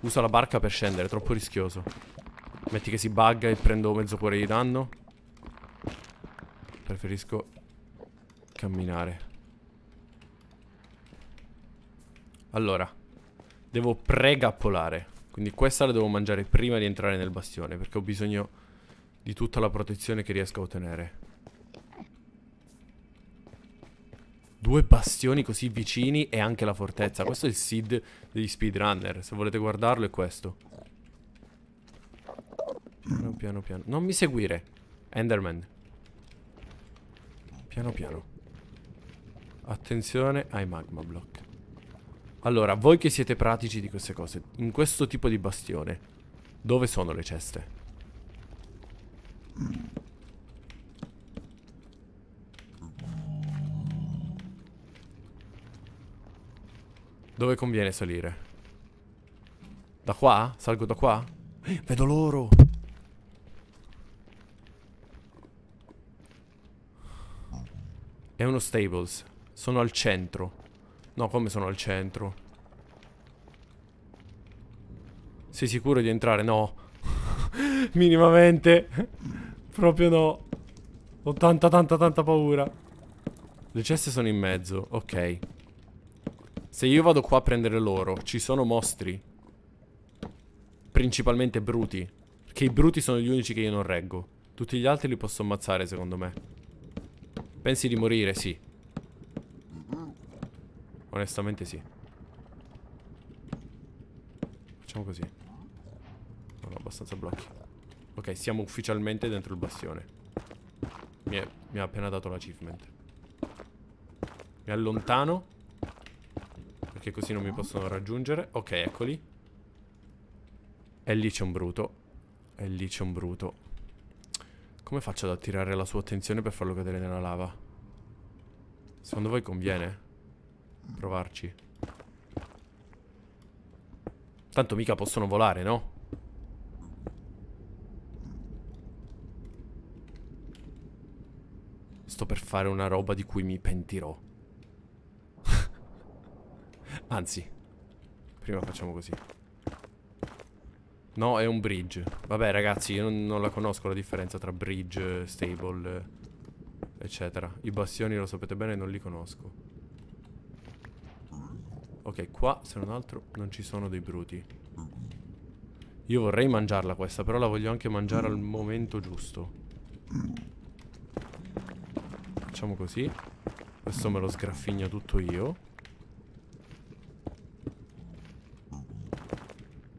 Usa la barca per scendere, è troppo rischioso Metti che si bugga e prendo mezzo cuore di danno. Preferisco camminare. Allora, devo pregappolare. Quindi questa la devo mangiare prima di entrare nel bastione, perché ho bisogno di tutta la protezione che riesco a ottenere. Due bastioni così vicini e anche la fortezza. Questo è il seed degli speedrunner. Se volete guardarlo è questo. Piano piano piano. Non mi seguire. Enderman. Piano piano. Attenzione ai magma block. Allora, voi che siete pratici di queste cose, in questo tipo di bastione, dove sono le ceste? Dove conviene salire? Da qua? Salgo da qua? Eh, vedo loro! È uno stables. Sono al centro. No, come sono al centro? Sei sicuro di entrare? No. Minimamente. Proprio no. Ho tanta, tanta, tanta paura. Le ceste sono in mezzo. Ok. Se io vado qua a prendere l'oro, ci sono mostri. Principalmente bruti. Perché i bruti sono gli unici che io non reggo. Tutti gli altri li posso ammazzare, secondo me. Pensi di morire, sì. Onestamente sì. Facciamo così. Non ho abbastanza blocchi. Ok, siamo ufficialmente dentro il bastione. Mi, è, mi ha appena dato l'achievement. Mi allontano. Perché così non mi possono raggiungere. Ok, eccoli. E lì c'è un bruto. E lì c'è un bruto. Come faccio ad attirare la sua attenzione per farlo cadere nella lava? Secondo voi conviene? Provarci. Tanto mica possono volare, no? Sto per fare una roba di cui mi pentirò. Anzi, prima facciamo così. No, è un bridge. Vabbè, ragazzi, io non, non la conosco la differenza tra bridge, stable, eccetera. I bastioni, lo sapete bene, non li conosco. Ok, qua, se non altro, non ci sono dei bruti. Io vorrei mangiarla questa, però la voglio anche mangiare al momento giusto. Facciamo così. Questo me lo sgraffigno tutto io.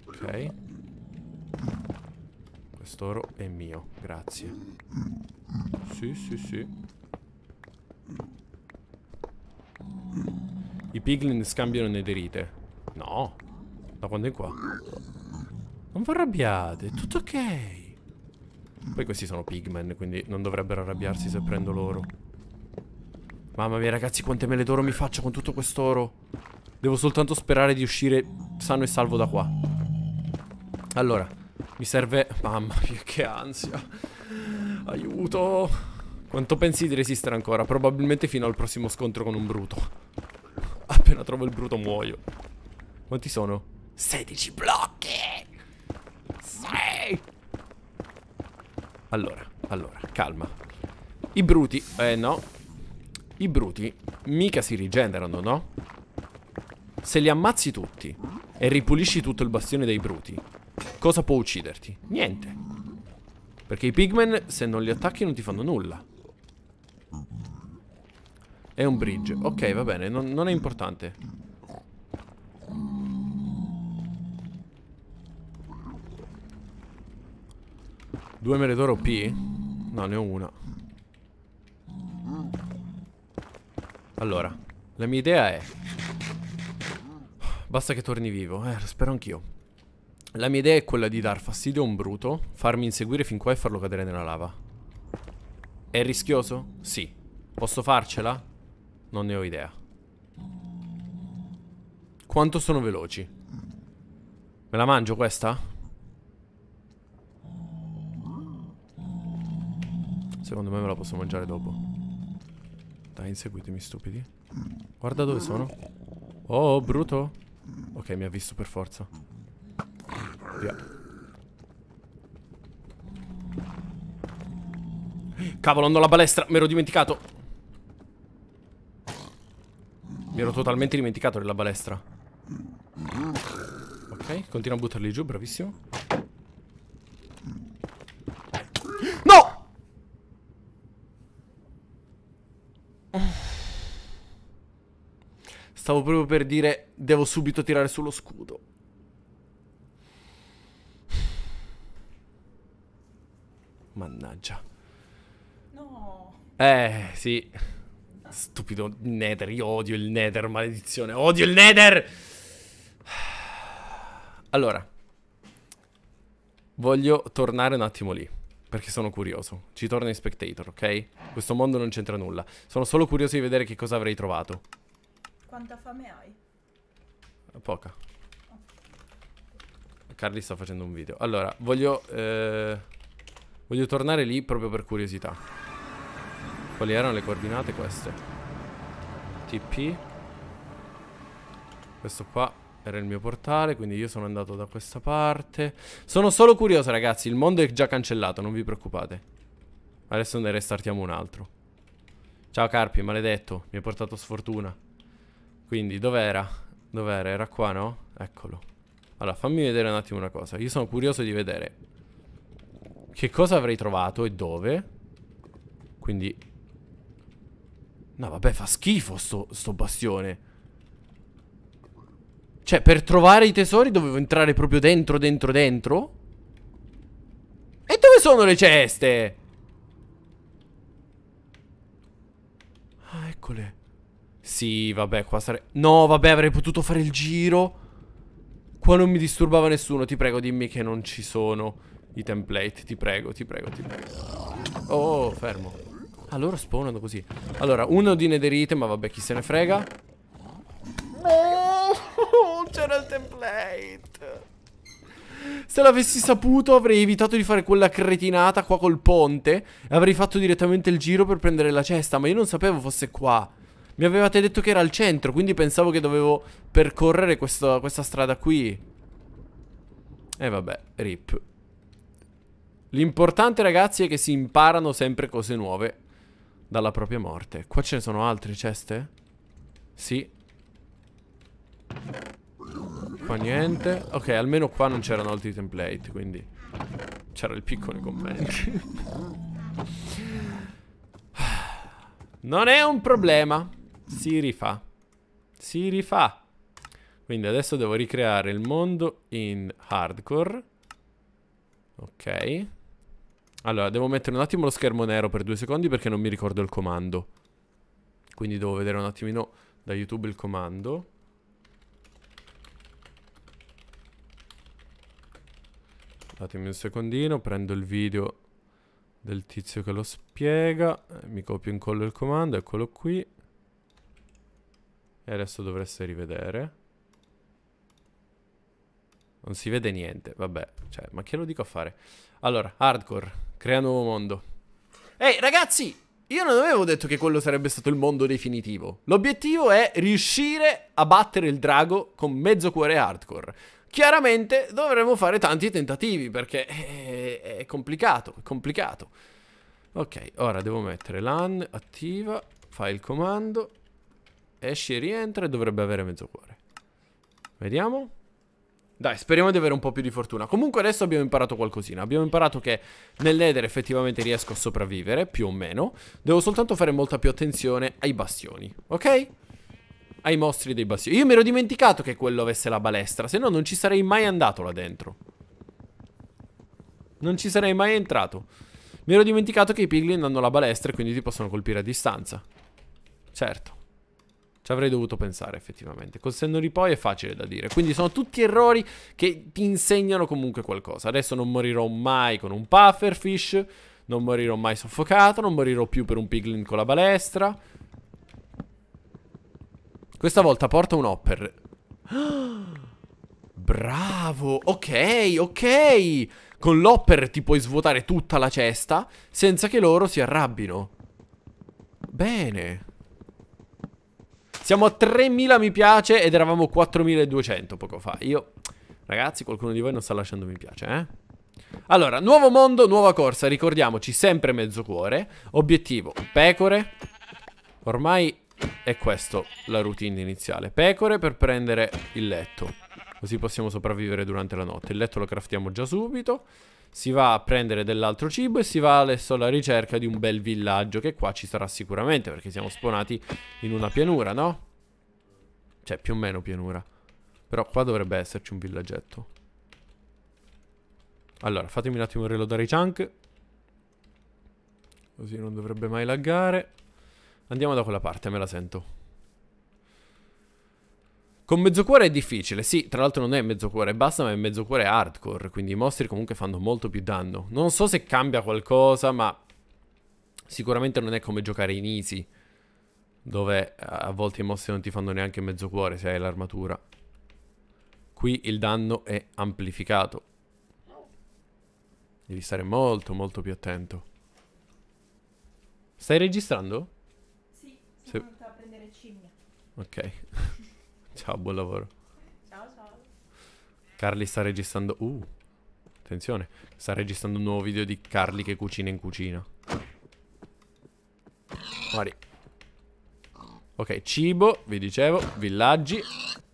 Ok ristoro è mio, grazie. Sì, sì, sì. I piglin scambiano nederite. No. Da quando è qua? Non vi arrabbiate, tutto ok. Poi questi sono pigmen, quindi non dovrebbero arrabbiarsi se prendo l'oro. Mamma mia, ragazzi, quante mele d'oro mi faccio con tutto quest'oro. Devo soltanto sperare di uscire sano e salvo da qua. Allora, mi serve... Mamma mia, che ansia. Aiuto. Quanto pensi di resistere ancora? Probabilmente fino al prossimo scontro con un bruto. Appena trovo il bruto muoio. Quanti sono? 16 blocchi! Sì! Allora, allora, calma. I bruti... Eh, no. I bruti mica si rigenerano, no? Se li ammazzi tutti e ripulisci tutto il bastione dei bruti, cosa può ucciderti? Niente. Perché i pigmen, se non li attacchi, non ti fanno nulla. È un bridge. Ok, va bene, non, non è importante. Due mele d'oro P? No, ne ho una. Allora, la mia idea è Basta che torni vivo, eh, lo spero anch'io. La mia idea è quella di dar fastidio a un bruto, farmi inseguire fin qua e farlo cadere nella lava. È rischioso? Sì. Posso farcela? Non ne ho idea. Quanto sono veloci? Me la mangio questa? Secondo me me la posso mangiare dopo. Dai, inseguitemi, stupidi. Guarda dove sono. Oh, bruto. Ok, mi ha visto per forza. Via. Cavolo, non ho la balestra, mi ero dimenticato. Mi ero totalmente dimenticato della balestra. Ok, continua a buttarli giù, bravissimo. Stavo proprio per dire devo subito tirare sullo scudo. Mannaggia. No. Eh, sì. Stupido Nether, io odio il Nether, maledizione. Odio il Nether! Allora. Voglio tornare un attimo lì. Perché sono curioso. Ci torno in spectator, ok? Questo mondo non c'entra nulla. Sono solo curioso di vedere che cosa avrei trovato. Quanta fame hai? Poca. Carly sta facendo un video. Allora, voglio... Eh, voglio tornare lì proprio per curiosità. Quali erano le coordinate queste? TP. Questo qua era il mio portale, quindi io sono andato da questa parte. Sono solo curioso, ragazzi. Il mondo è già cancellato, non vi preoccupate. Adesso ne restartiamo un altro. Ciao Carpi, maledetto, mi hai portato sfortuna. Quindi dov'era? Dov'era? Era qua, no? Eccolo. Allora, fammi vedere un attimo una cosa. Io sono curioso di vedere che cosa avrei trovato e dove. Quindi... No, vabbè, fa schifo sto, sto bastione. Cioè, per trovare i tesori dovevo entrare proprio dentro, dentro, dentro? E dove sono le ceste? Ah, eccole. Sì, vabbè, qua sarei... No, vabbè, avrei potuto fare il giro. Qua non mi disturbava nessuno. Ti prego, dimmi che non ci sono i template. Ti prego, ti prego, ti prego. Oh, fermo. Ah, spawnano così. Allora, uno di nederite, ma vabbè, chi se ne frega. No, c'era il template. Se l'avessi saputo avrei evitato di fare quella cretinata qua col ponte e avrei fatto direttamente il giro per prendere la cesta, ma io non sapevo fosse qua. Mi avevate detto che era al centro, quindi pensavo che dovevo percorrere questo, questa strada qui. E eh, vabbè, rip. L'importante, ragazzi, è che si imparano sempre cose nuove dalla propria morte. Qua ce ne sono altre ceste? Sì. Qua niente. Ok, almeno qua non c'erano altri template, quindi... C'era il piccolo commenti. non è un problema si rifà. Si rifà. Quindi adesso devo ricreare il mondo in hardcore. Ok. Allora, devo mettere un attimo lo schermo nero per due secondi perché non mi ricordo il comando. Quindi devo vedere un attimino da YouTube il comando. Datemi un secondino, prendo il video del tizio che lo spiega, mi copio e incollo il comando, eccolo qui. E adesso dovreste rivedere. Non si vede niente, vabbè. Cioè, ma che lo dico a fare? Allora, hardcore, crea nuovo mondo. Ehi, ragazzi! Io non avevo detto che quello sarebbe stato il mondo definitivo. L'obiettivo è riuscire a battere il drago con mezzo cuore hardcore. Chiaramente dovremo fare tanti tentativi perché è, è complicato, è complicato. Ok, ora devo mettere LAN attiva, fai il comando esce e rientra e dovrebbe avere mezzo cuore. Vediamo. Dai, speriamo di avere un po' più di fortuna. Comunque adesso abbiamo imparato qualcosina. Abbiamo imparato che nell'Ether effettivamente riesco a sopravvivere, più o meno. Devo soltanto fare molta più attenzione ai bastioni, ok? Ai mostri dei bastioni. Io mi ero dimenticato che quello avesse la balestra, se no non ci sarei mai andato là dentro. Non ci sarei mai entrato. Mi ero dimenticato che i piglin hanno la balestra e quindi ti possono colpire a distanza. Certo. Ci avrei dovuto pensare effettivamente. Col senno di poi è facile da dire. Quindi sono tutti errori che ti insegnano comunque qualcosa. Adesso non morirò mai con un pufferfish. Non morirò mai soffocato. Non morirò più per un piglin con la balestra. Questa volta porta un hopper. Bravo, ok, ok Con l'hopper ti puoi svuotare tutta la cesta Senza che loro si arrabbino Bene siamo a 3.000 mi piace ed eravamo 4.200 poco fa. Io, ragazzi, qualcuno di voi non sta lasciando mi piace, eh? Allora, nuovo mondo, nuova corsa, ricordiamoci, sempre mezzo cuore. Obiettivo, pecore. Ormai è questa la routine iniziale. Pecore per prendere il letto. Così possiamo sopravvivere durante la notte. Il letto lo craftiamo già subito si va a prendere dell'altro cibo e si va adesso alla ricerca di un bel villaggio che qua ci sarà sicuramente perché siamo spawnati in una pianura, no? Cioè più o meno pianura. Però qua dovrebbe esserci un villaggetto. Allora, fatemi un attimo reloadare i chunk. Così non dovrebbe mai laggare. Andiamo da quella parte, me la sento. Con mezzo cuore è difficile, sì, tra l'altro non è mezzo cuore basta, ma è mezzo cuore hardcore, quindi i mostri comunque fanno molto più danno. Non so se cambia qualcosa, ma sicuramente non è come giocare in easy, dove a volte i mostri non ti fanno neanche mezzo cuore se hai l'armatura. Qui il danno è amplificato. Devi stare molto molto più attento. Stai registrando? Sì, sono se... a prendere scimmia. Ok. Ciao, buon lavoro. Ciao, ciao. Carly sta registrando... Uh, attenzione. Sta registrando un nuovo video di Carly che cucina in cucina. Muori. Ok, cibo, vi dicevo, villaggi,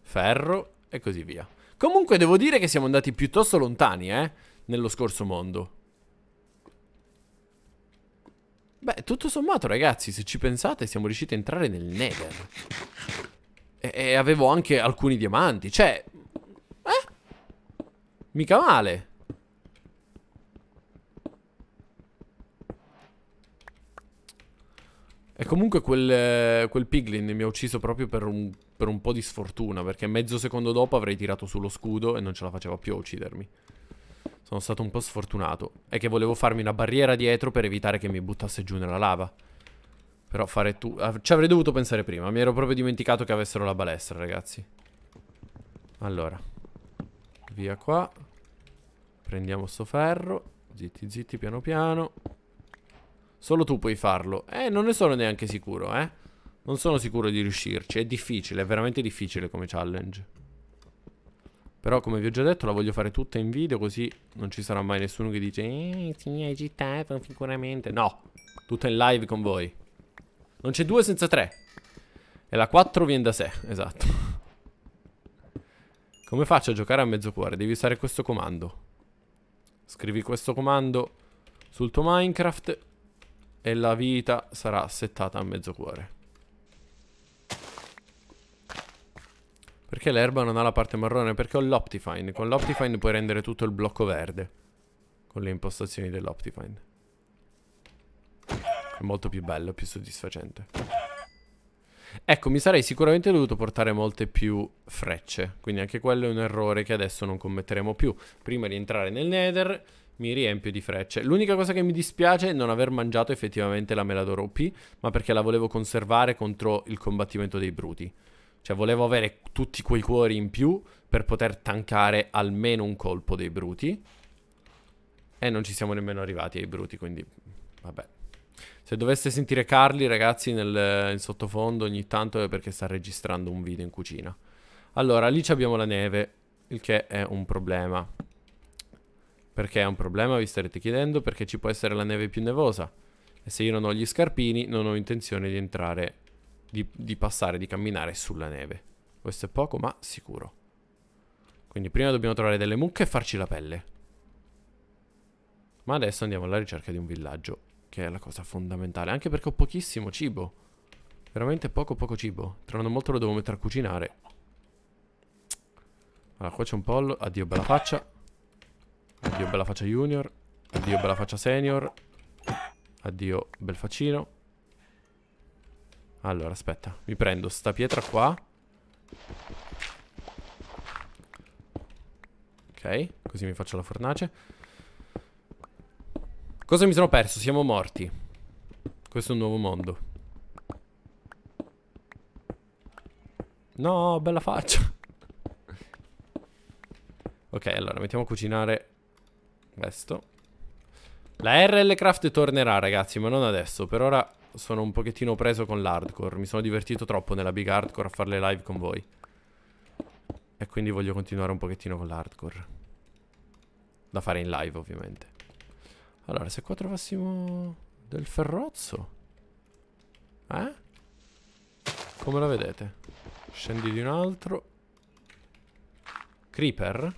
ferro e così via. Comunque devo dire che siamo andati piuttosto lontani, eh, nello scorso mondo. Beh, tutto sommato, ragazzi, se ci pensate, siamo riusciti a entrare nel Nether. E, e avevo anche alcuni diamanti. Cioè... Eh? Mica male. E comunque quel, quel, piglin mi ha ucciso proprio per un, per un, po' di sfortuna, perché mezzo secondo dopo avrei tirato sullo scudo e non ce la faceva più a uccidermi. Sono stato un po' sfortunato. È che volevo farmi una barriera dietro per evitare che mi buttasse giù nella lava. Però fare tu... Ah, ci avrei dovuto pensare prima. Mi ero proprio dimenticato che avessero la balestra, ragazzi. Allora. Via qua. Prendiamo sto ferro. Zitti, zitti, piano piano. Solo tu puoi farlo. Eh, non ne sono neanche sicuro, eh. Non sono sicuro di riuscirci. È difficile, è veramente difficile come challenge. Però, come vi ho già detto, la voglio fare tutta in video, così non ci sarà mai nessuno che dice Eh, hai agitato, sicuramente. No, tutta in live con voi. Non c'è due senza tre. E la 4 viene da sé, esatto. Come faccio a giocare a mezzo cuore? Devi usare questo comando. Scrivi questo comando sul tuo Minecraft e la vita sarà settata a mezzo cuore. Perché l'erba non ha la parte marrone? Perché ho l'Optifine. Con l'Optifine puoi rendere tutto il blocco verde. Con le impostazioni dell'Optifine. È molto più bello, più soddisfacente. Ecco, mi sarei sicuramente dovuto portare molte più frecce. Quindi anche quello è un errore che adesso non commetteremo più. Prima di entrare nel nether mi riempio di frecce. L'unica cosa che mi dispiace è non aver mangiato effettivamente la Melador OP, ma perché la volevo conservare contro il combattimento dei bruti. Cioè volevo avere tutti quei cuori in più per poter tankare almeno un colpo dei bruti. E non ci siamo nemmeno arrivati ai bruti, quindi vabbè. Se doveste sentire Carly, ragazzi, nel, in sottofondo ogni tanto è perché sta registrando un video in cucina. Allora, lì abbiamo la neve, il che è un problema. Perché è un problema, vi starete chiedendo, perché ci può essere la neve più nevosa. E se io non ho gli scarpini, non ho intenzione di entrare, di, di passare, di camminare sulla neve. Questo è poco, ma sicuro. Quindi prima dobbiamo trovare delle mucche e farci la pelle. Ma adesso andiamo alla ricerca di un villaggio che è la cosa fondamentale. Anche perché ho pochissimo cibo. Veramente poco poco cibo. Tra non molto lo devo mettere a cucinare. Allora, qua c'è un pollo. Addio bella faccia. Addio bella faccia junior. Addio bella faccia senior. Addio bel faccino. Allora, aspetta. Mi prendo sta pietra qua. Ok, così mi faccio la fornace. Cosa mi sono perso? Siamo morti. Questo è un nuovo mondo. No, bella faccia. ok, allora, mettiamo a cucinare questo. La RL Craft tornerà, ragazzi, ma non adesso. Per ora sono un pochettino preso con l'hardcore. Mi sono divertito troppo nella big hardcore a fare le live con voi. E quindi voglio continuare un pochettino con l'hardcore. Da fare in live, ovviamente. Allora, se qua trovassimo del ferrozzo, eh? Come la vedete? Scendi di un altro. Creeper?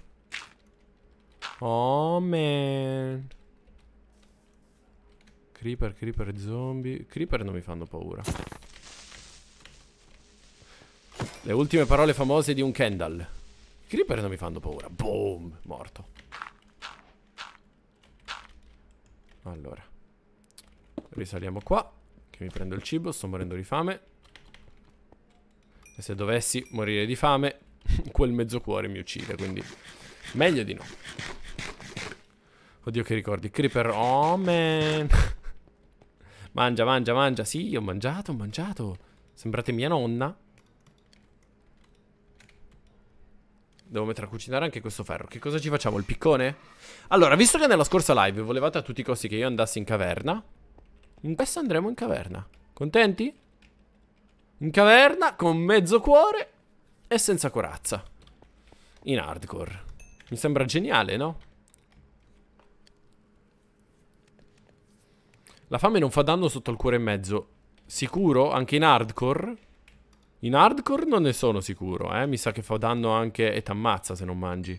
Oh, man. Creeper, creeper, zombie. Creeper non mi fanno paura. Le ultime parole famose di un Kendall. creeper non mi fanno paura. Boom, morto. Allora Risaliamo qua Che mi prendo il cibo Sto morendo di fame E se dovessi morire di fame Quel mezzo cuore mi uccide Quindi meglio di no Oddio che ricordi Creeper Oh man Mangia mangia mangia Sì ho mangiato ho mangiato Sembrate mia nonna Devo mettere a cucinare anche questo ferro. Che cosa ci facciamo? Il piccone? Allora, visto che nella scorsa live volevate a tutti i costi che io andassi in caverna, in questo andremo in caverna. Contenti? In caverna, con mezzo cuore e senza corazza. In hardcore. Mi sembra geniale, no? La fame non fa danno sotto il cuore e mezzo. Sicuro? Anche in hardcore? In hardcore non ne sono sicuro, eh. Mi sa che fa danno anche e t'ammazza se non mangi.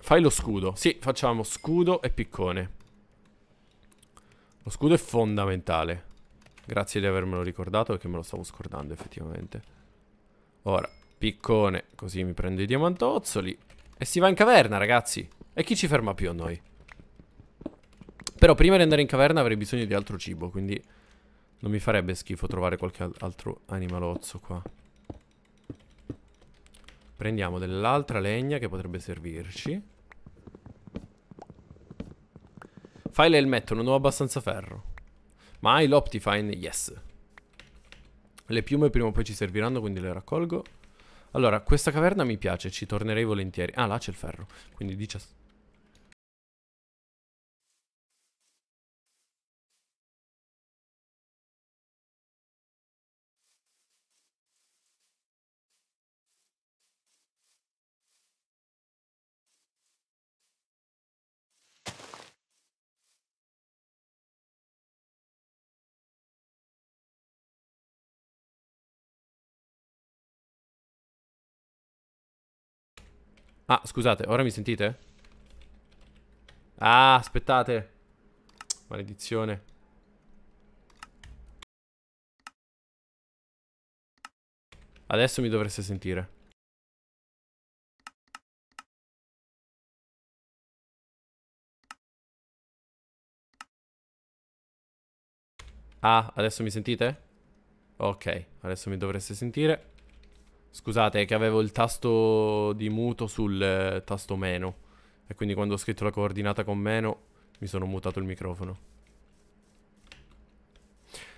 Fai lo scudo. Sì, facciamo scudo e piccone. Lo scudo è fondamentale. Grazie di avermelo ricordato perché me lo stavo scordando effettivamente. Ora, piccone, così mi prendo i diamantozzoli. E si va in caverna, ragazzi. E chi ci ferma più a noi? Però prima di andare in caverna avrei bisogno di altro cibo, quindi... Non mi farebbe schifo trovare qualche altro animalozzo qua. Prendiamo dell'altra legna che potrebbe servirci. Fai l'elmetto, non ho abbastanza ferro. Ma hai l'Optifine? Yes. Le piume prima o poi ci serviranno, quindi le raccolgo. Allora, questa caverna mi piace, ci tornerei volentieri. Ah, là c'è il ferro, quindi 17. Ah, scusate, ora mi sentite? Ah, aspettate. Maledizione. Adesso mi dovreste sentire. Ah, adesso mi sentite? Ok, adesso mi dovreste sentire. Scusate, che avevo il tasto di muto sul eh, tasto meno. E quindi quando ho scritto la coordinata con meno, mi sono mutato il microfono.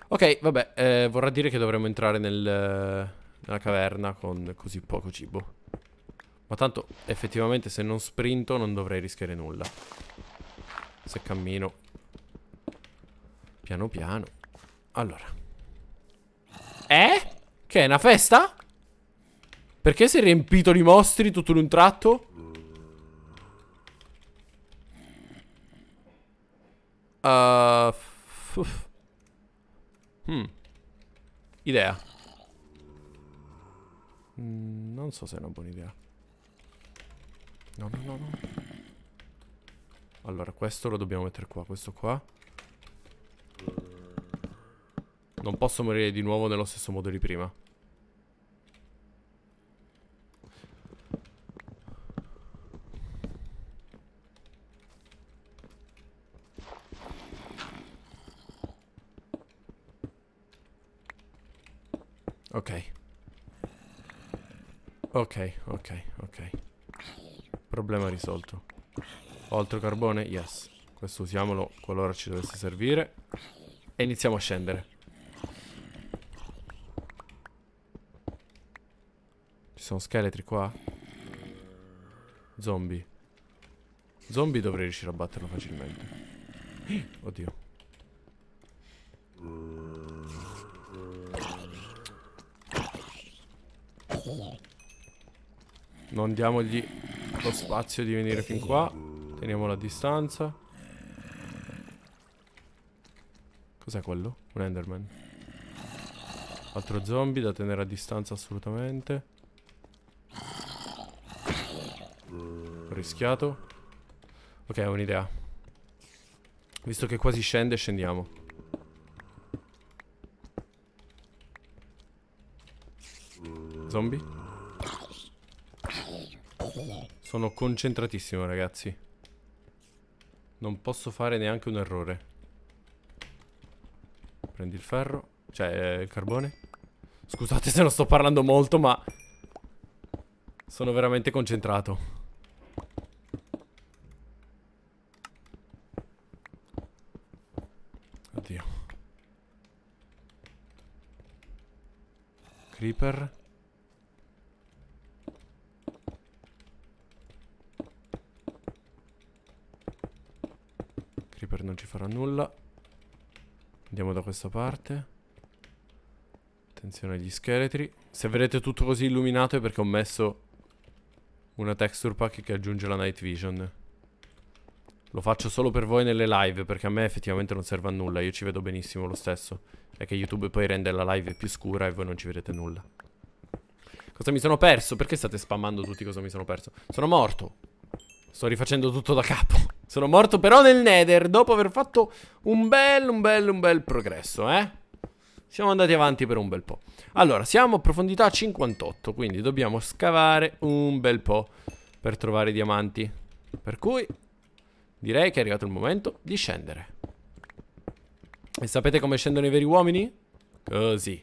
Ok, vabbè, eh, vorrà dire che dovremmo entrare nel, eh, nella caverna con così poco cibo. Ma tanto, effettivamente, se non sprinto non dovrei rischiare nulla. Se cammino. Piano piano. Allora. Eh? Che è una festa? Perché si è riempito di mostri tutto in un tratto? Uh, hmm. Idea. Mm, non so se è una buona idea. No, no, no, no. Allora, questo lo dobbiamo mettere qua, questo qua. Non posso morire di nuovo nello stesso modo di prima. Ok, ok, ok. Problema risolto. Ho altro carbone? Yes. Questo usiamolo qualora ci dovesse servire. E iniziamo a scendere. Ci sono scheletri qua? Zombie. Zombie dovrei riuscire a batterlo facilmente. Oddio. Non diamogli lo spazio di venire fin qua. Teniamo la distanza. Cos'è quello? Un Enderman. Altro zombie da tenere a distanza assolutamente. Ho rischiato. Ok, ho un'idea. Visto che quasi scende, scendiamo. Zombie? Sono concentratissimo, ragazzi. Non posso fare neanche un errore. Prendi il ferro. Cioè, eh, il carbone. Scusate se non sto parlando molto, ma... Sono veramente concentrato. ancora nulla. Andiamo da questa parte. Attenzione agli scheletri. Se vedete tutto così illuminato è perché ho messo una texture pack che aggiunge la night vision. Lo faccio solo per voi nelle live perché a me effettivamente non serve a nulla. Io ci vedo benissimo lo stesso. È che YouTube poi rende la live più scura e voi non ci vedete nulla. Cosa mi sono perso? Perché state spammando tutti cosa mi sono perso? Sono morto. Sto rifacendo tutto da capo. Sono morto però nel Nether dopo aver fatto un bel, un bel, un bel progresso, eh. Siamo andati avanti per un bel po'. Allora, siamo a profondità 58, quindi dobbiamo scavare un bel po' per trovare i diamanti. Per cui direi che è arrivato il momento di scendere. E sapete come scendono i veri uomini? Così.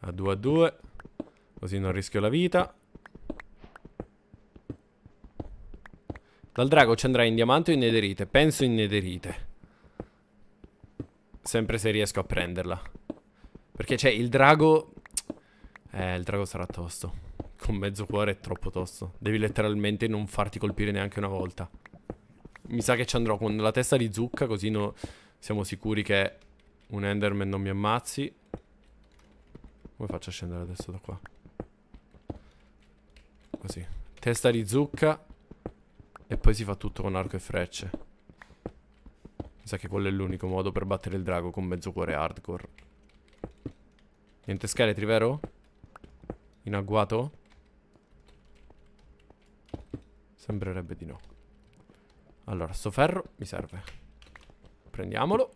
A due a due. Così non rischio la vita. Dal drago ci andrà in diamante o in nederite? Penso in nederite. Sempre se riesco a prenderla. Perché c'è cioè, il drago... Eh, il drago sarà tosto. Con mezzo cuore è troppo tosto. Devi letteralmente non farti colpire neanche una volta. Mi sa che ci andrò con la testa di zucca, così no... siamo sicuri che un Enderman non mi ammazzi. Come faccio a scendere adesso da qua? Così. Testa di zucca. E poi si fa tutto con arco e frecce. Mi sa che quello è l'unico modo per battere il drago con mezzo cuore hardcore. Niente scheletri, vero? In agguato? Sembrerebbe di no. Allora, sto ferro mi serve. Prendiamolo.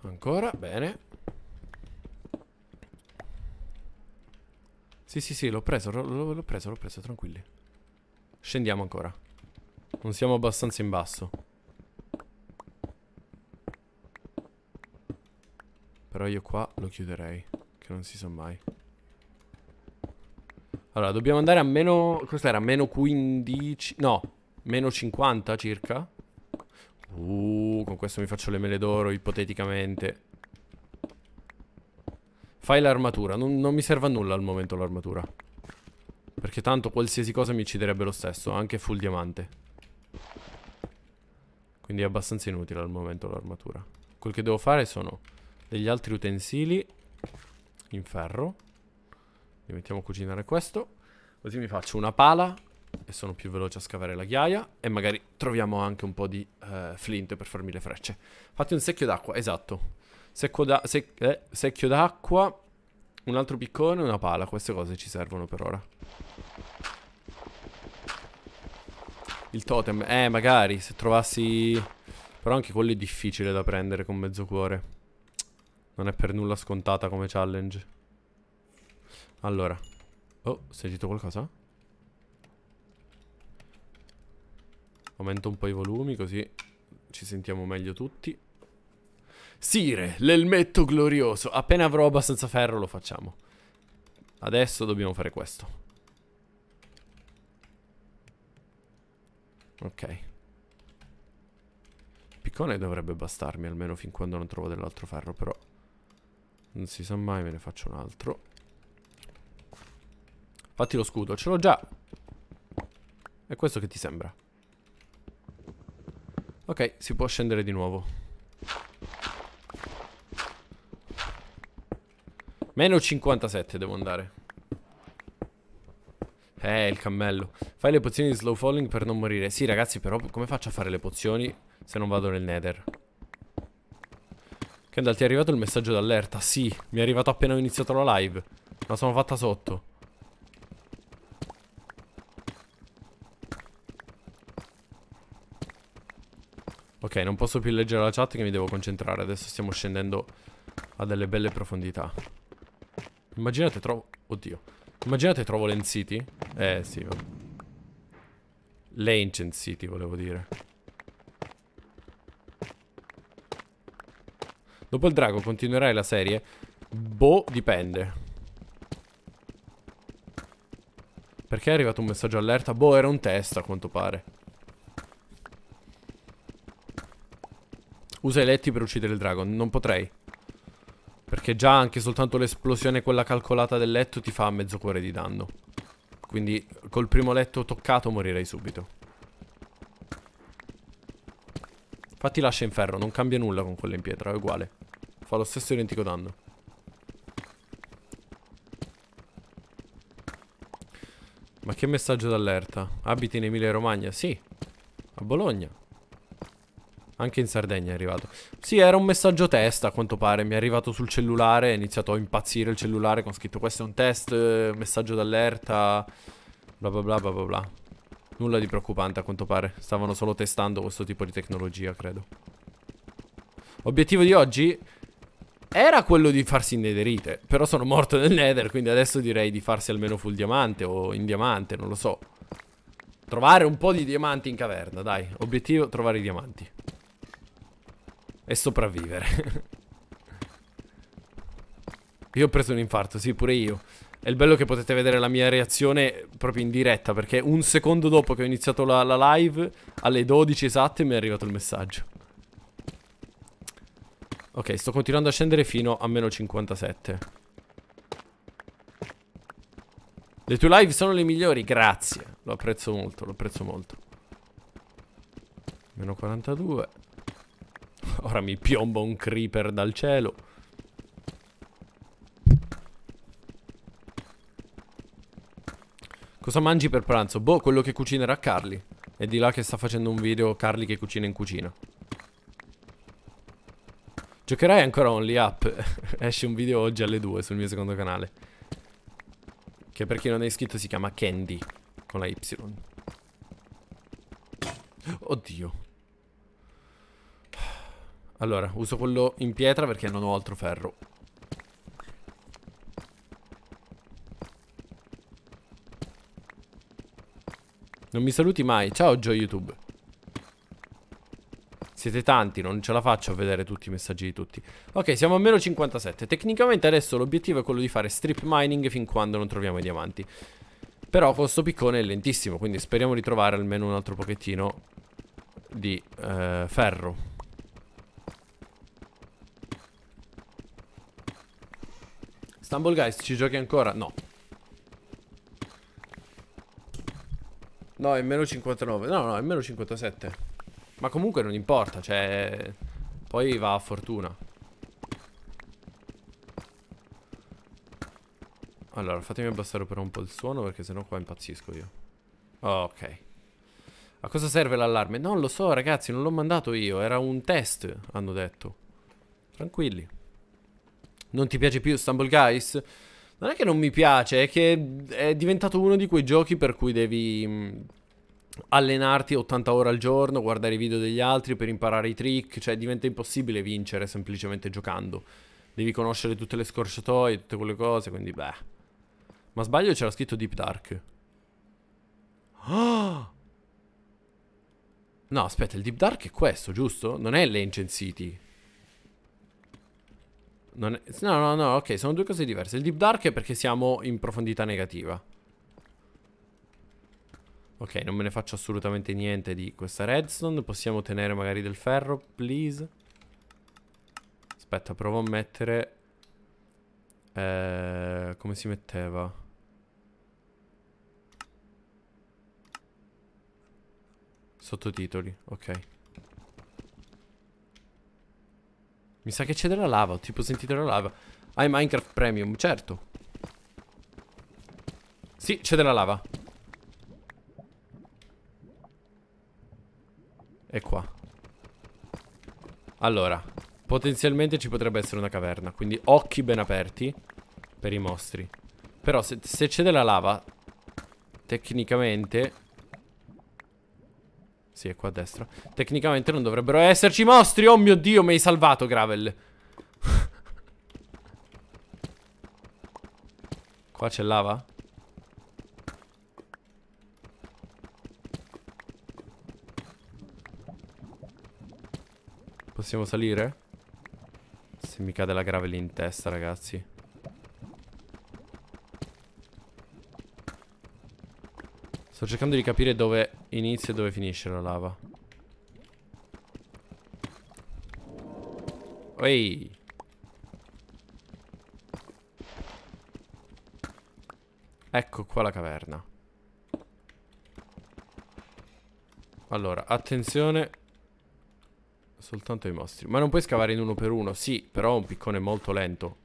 Ancora, bene. Sì, sì, sì, l'ho preso, l'ho preso, l'ho preso, tranquilli. Scendiamo ancora. Non siamo abbastanza in basso. Però io qua lo chiuderei, che non si sa mai. Allora, dobbiamo andare a meno... Cos'era? Meno 15... No, meno 50 circa. Uh, con questo mi faccio le mele d'oro, ipoteticamente. Fai l'armatura. Non, non, mi serve a nulla al momento l'armatura. Perché tanto qualsiasi cosa mi ucciderebbe lo stesso. Anche full diamante. Quindi è abbastanza inutile al momento l'armatura. Quel che devo fare sono degli altri utensili in ferro. Li mettiamo a cucinare questo. Così mi faccio una pala e sono più veloce a scavare la ghiaia e magari troviamo anche un po' di eh, flint per farmi le frecce. Fatti un secchio d'acqua, esatto. Secchio, da, sec, eh, secchio d'acqua, un altro piccone e una pala. Queste cose ci servono per ora. Il totem. Eh, magari, se trovassi... Però anche quello è difficile da prendere con mezzo cuore. Non è per nulla scontata come challenge. Allora. Oh, sentito qualcosa? Aumento un po' i volumi così ci sentiamo meglio tutti. Sire, l'elmetto glorioso. Appena avrò abbastanza ferro lo facciamo. Adesso dobbiamo fare questo. Ok. Piccone dovrebbe bastarmi, almeno fin quando non trovo dell'altro ferro, però... Non si sa mai, me ne faccio un altro. Fatti lo scudo, ce l'ho già. È questo che ti sembra. Ok, si può scendere di nuovo. Meno 57 devo andare. Eh, il cammello. Fai le pozioni di slow falling per non morire. Sì, ragazzi, però come faccio a fare le pozioni se non vado nel nether? Kendall, ti è arrivato il messaggio d'allerta? Sì, mi è arrivato appena ho iniziato la live. Ma sono fatta sotto. Ok, non posso più leggere la chat che mi devo concentrare. Adesso stiamo scendendo a delle belle profondità. Immaginate trovo... Oddio. Immaginate trovo Land City. Eh, sì. Va. L'Ancient City, volevo dire. Dopo il drago continuerai la serie? Boh, dipende. Perché è arrivato un messaggio allerta? Boh, era un test a quanto pare. Usa i letti per uccidere il drago. Non potrei. Perché già anche soltanto l'esplosione quella calcolata del letto ti fa mezzo cuore di danno Quindi col primo letto toccato morirei subito Infatti lascia in ferro, non cambia nulla con quella in pietra, è uguale Fa lo stesso identico danno Ma che messaggio d'allerta? Abiti in Emilia Romagna? Sì, a Bologna anche in Sardegna è arrivato. Sì, era un messaggio test a quanto pare. Mi è arrivato sul cellulare. È iniziato a impazzire il cellulare con scritto: Questo è un test. Eh, messaggio d'allerta. Bla bla bla bla bla bla. Nulla di preoccupante a quanto pare. Stavano solo testando questo tipo di tecnologia, credo. Obiettivo di oggi era quello di farsi inederite. Però sono morto nel nether. Quindi adesso direi di farsi almeno full diamante o in diamante, non lo so. Trovare un po' di diamanti in caverna, dai. Obiettivo, trovare i diamanti e sopravvivere. io ho preso un infarto, sì, pure io. È il bello che potete vedere la mia reazione proprio in diretta, perché un secondo dopo che ho iniziato la, la live, alle 12 esatte, mi è arrivato il messaggio. Ok, sto continuando a scendere fino a meno 57. Le tue live sono le migliori, grazie. Lo apprezzo molto, lo apprezzo molto. Meno 42. Ora mi piomba un creeper dal cielo. Cosa mangi per pranzo? Boh, quello che cucinerà Carly. È di là che sta facendo un video Carly che cucina in cucina. Giocherai ancora Only Up? Esce un video oggi alle 2 sul mio secondo canale. Che per chi non è iscritto si chiama Candy. Con la Y. Oddio. Allora, uso quello in pietra perché non ho altro ferro. Non mi saluti mai. Ciao Joe YouTube. Siete tanti, non ce la faccio a vedere tutti i messaggi di tutti. Ok, siamo a meno 57. Tecnicamente adesso l'obiettivo è quello di fare strip mining fin quando non troviamo i diamanti. Però questo piccone è lentissimo, quindi speriamo di trovare almeno un altro pochettino di eh, ferro. Stumble Guys, ci giochi ancora? No. No, è meno 59. No, no, è meno 57. Ma comunque non importa, cioè... Poi va a fortuna. Allora, fatemi abbassare però un po' il suono perché sennò qua impazzisco io. Oh, ok. A cosa serve l'allarme? Non lo so, ragazzi, non l'ho mandato io. Era un test, hanno detto. Tranquilli. Non ti piace più Stumble Guys? Non è che non mi piace, è che è diventato uno di quei giochi per cui devi mm, allenarti 80 ore al giorno, guardare i video degli altri per imparare i trick, cioè diventa impossibile vincere semplicemente giocando. Devi conoscere tutte le scorciatoie, tutte quelle cose, quindi beh. Ma sbaglio c'era scritto Deep Dark. Ah! No, aspetta, il Deep Dark è questo, giusto? Non è l'Ancient City. Non è... No, no, no, ok, sono due cose diverse. Il deep dark è perché siamo in profondità negativa. Ok, non me ne faccio assolutamente niente di questa redstone. Possiamo tenere magari del ferro, please. Aspetta, provo a mettere... Eh, come si metteva? Sottotitoli, ok. Mi sa che c'è della lava, ho tipo sentito la lava. Hai Minecraft Premium, certo. Sì, c'è della lava. E qua. Allora, potenzialmente ci potrebbe essere una caverna, quindi occhi ben aperti per i mostri. Però se, se c'è della lava, tecnicamente sì, è qua a destra. Tecnicamente non dovrebbero esserci mostri. Oh mio Dio, mi hai salvato, Gravel. qua c'è lava? Possiamo salire? Se mi cade la gravel in testa, ragazzi. Sto cercando di capire dove inizia e dove finisce la lava. Ehi! Ecco qua la caverna. Allora, attenzione Soltanto ai mostri Ma non puoi scavare in uno per uno Sì, però un piccone molto lento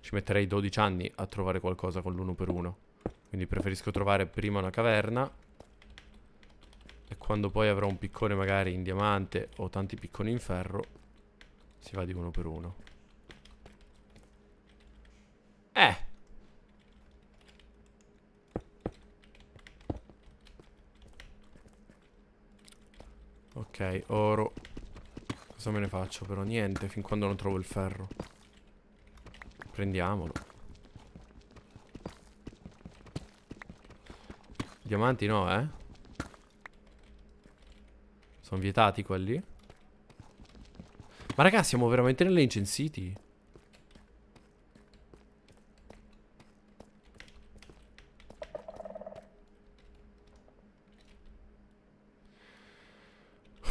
Ci metterei 12 anni a trovare qualcosa con l'uno per uno Quindi preferisco trovare prima una caverna quando poi avrò un piccone magari in diamante o tanti picconi in ferro, si va di uno per uno. Eh! Ok, oro. Cosa me ne faccio però? Niente, fin quando non trovo il ferro. Prendiamolo. Diamanti no, eh? Sono vietati quelli? Ma ragazzi, siamo veramente nelle Ancient City.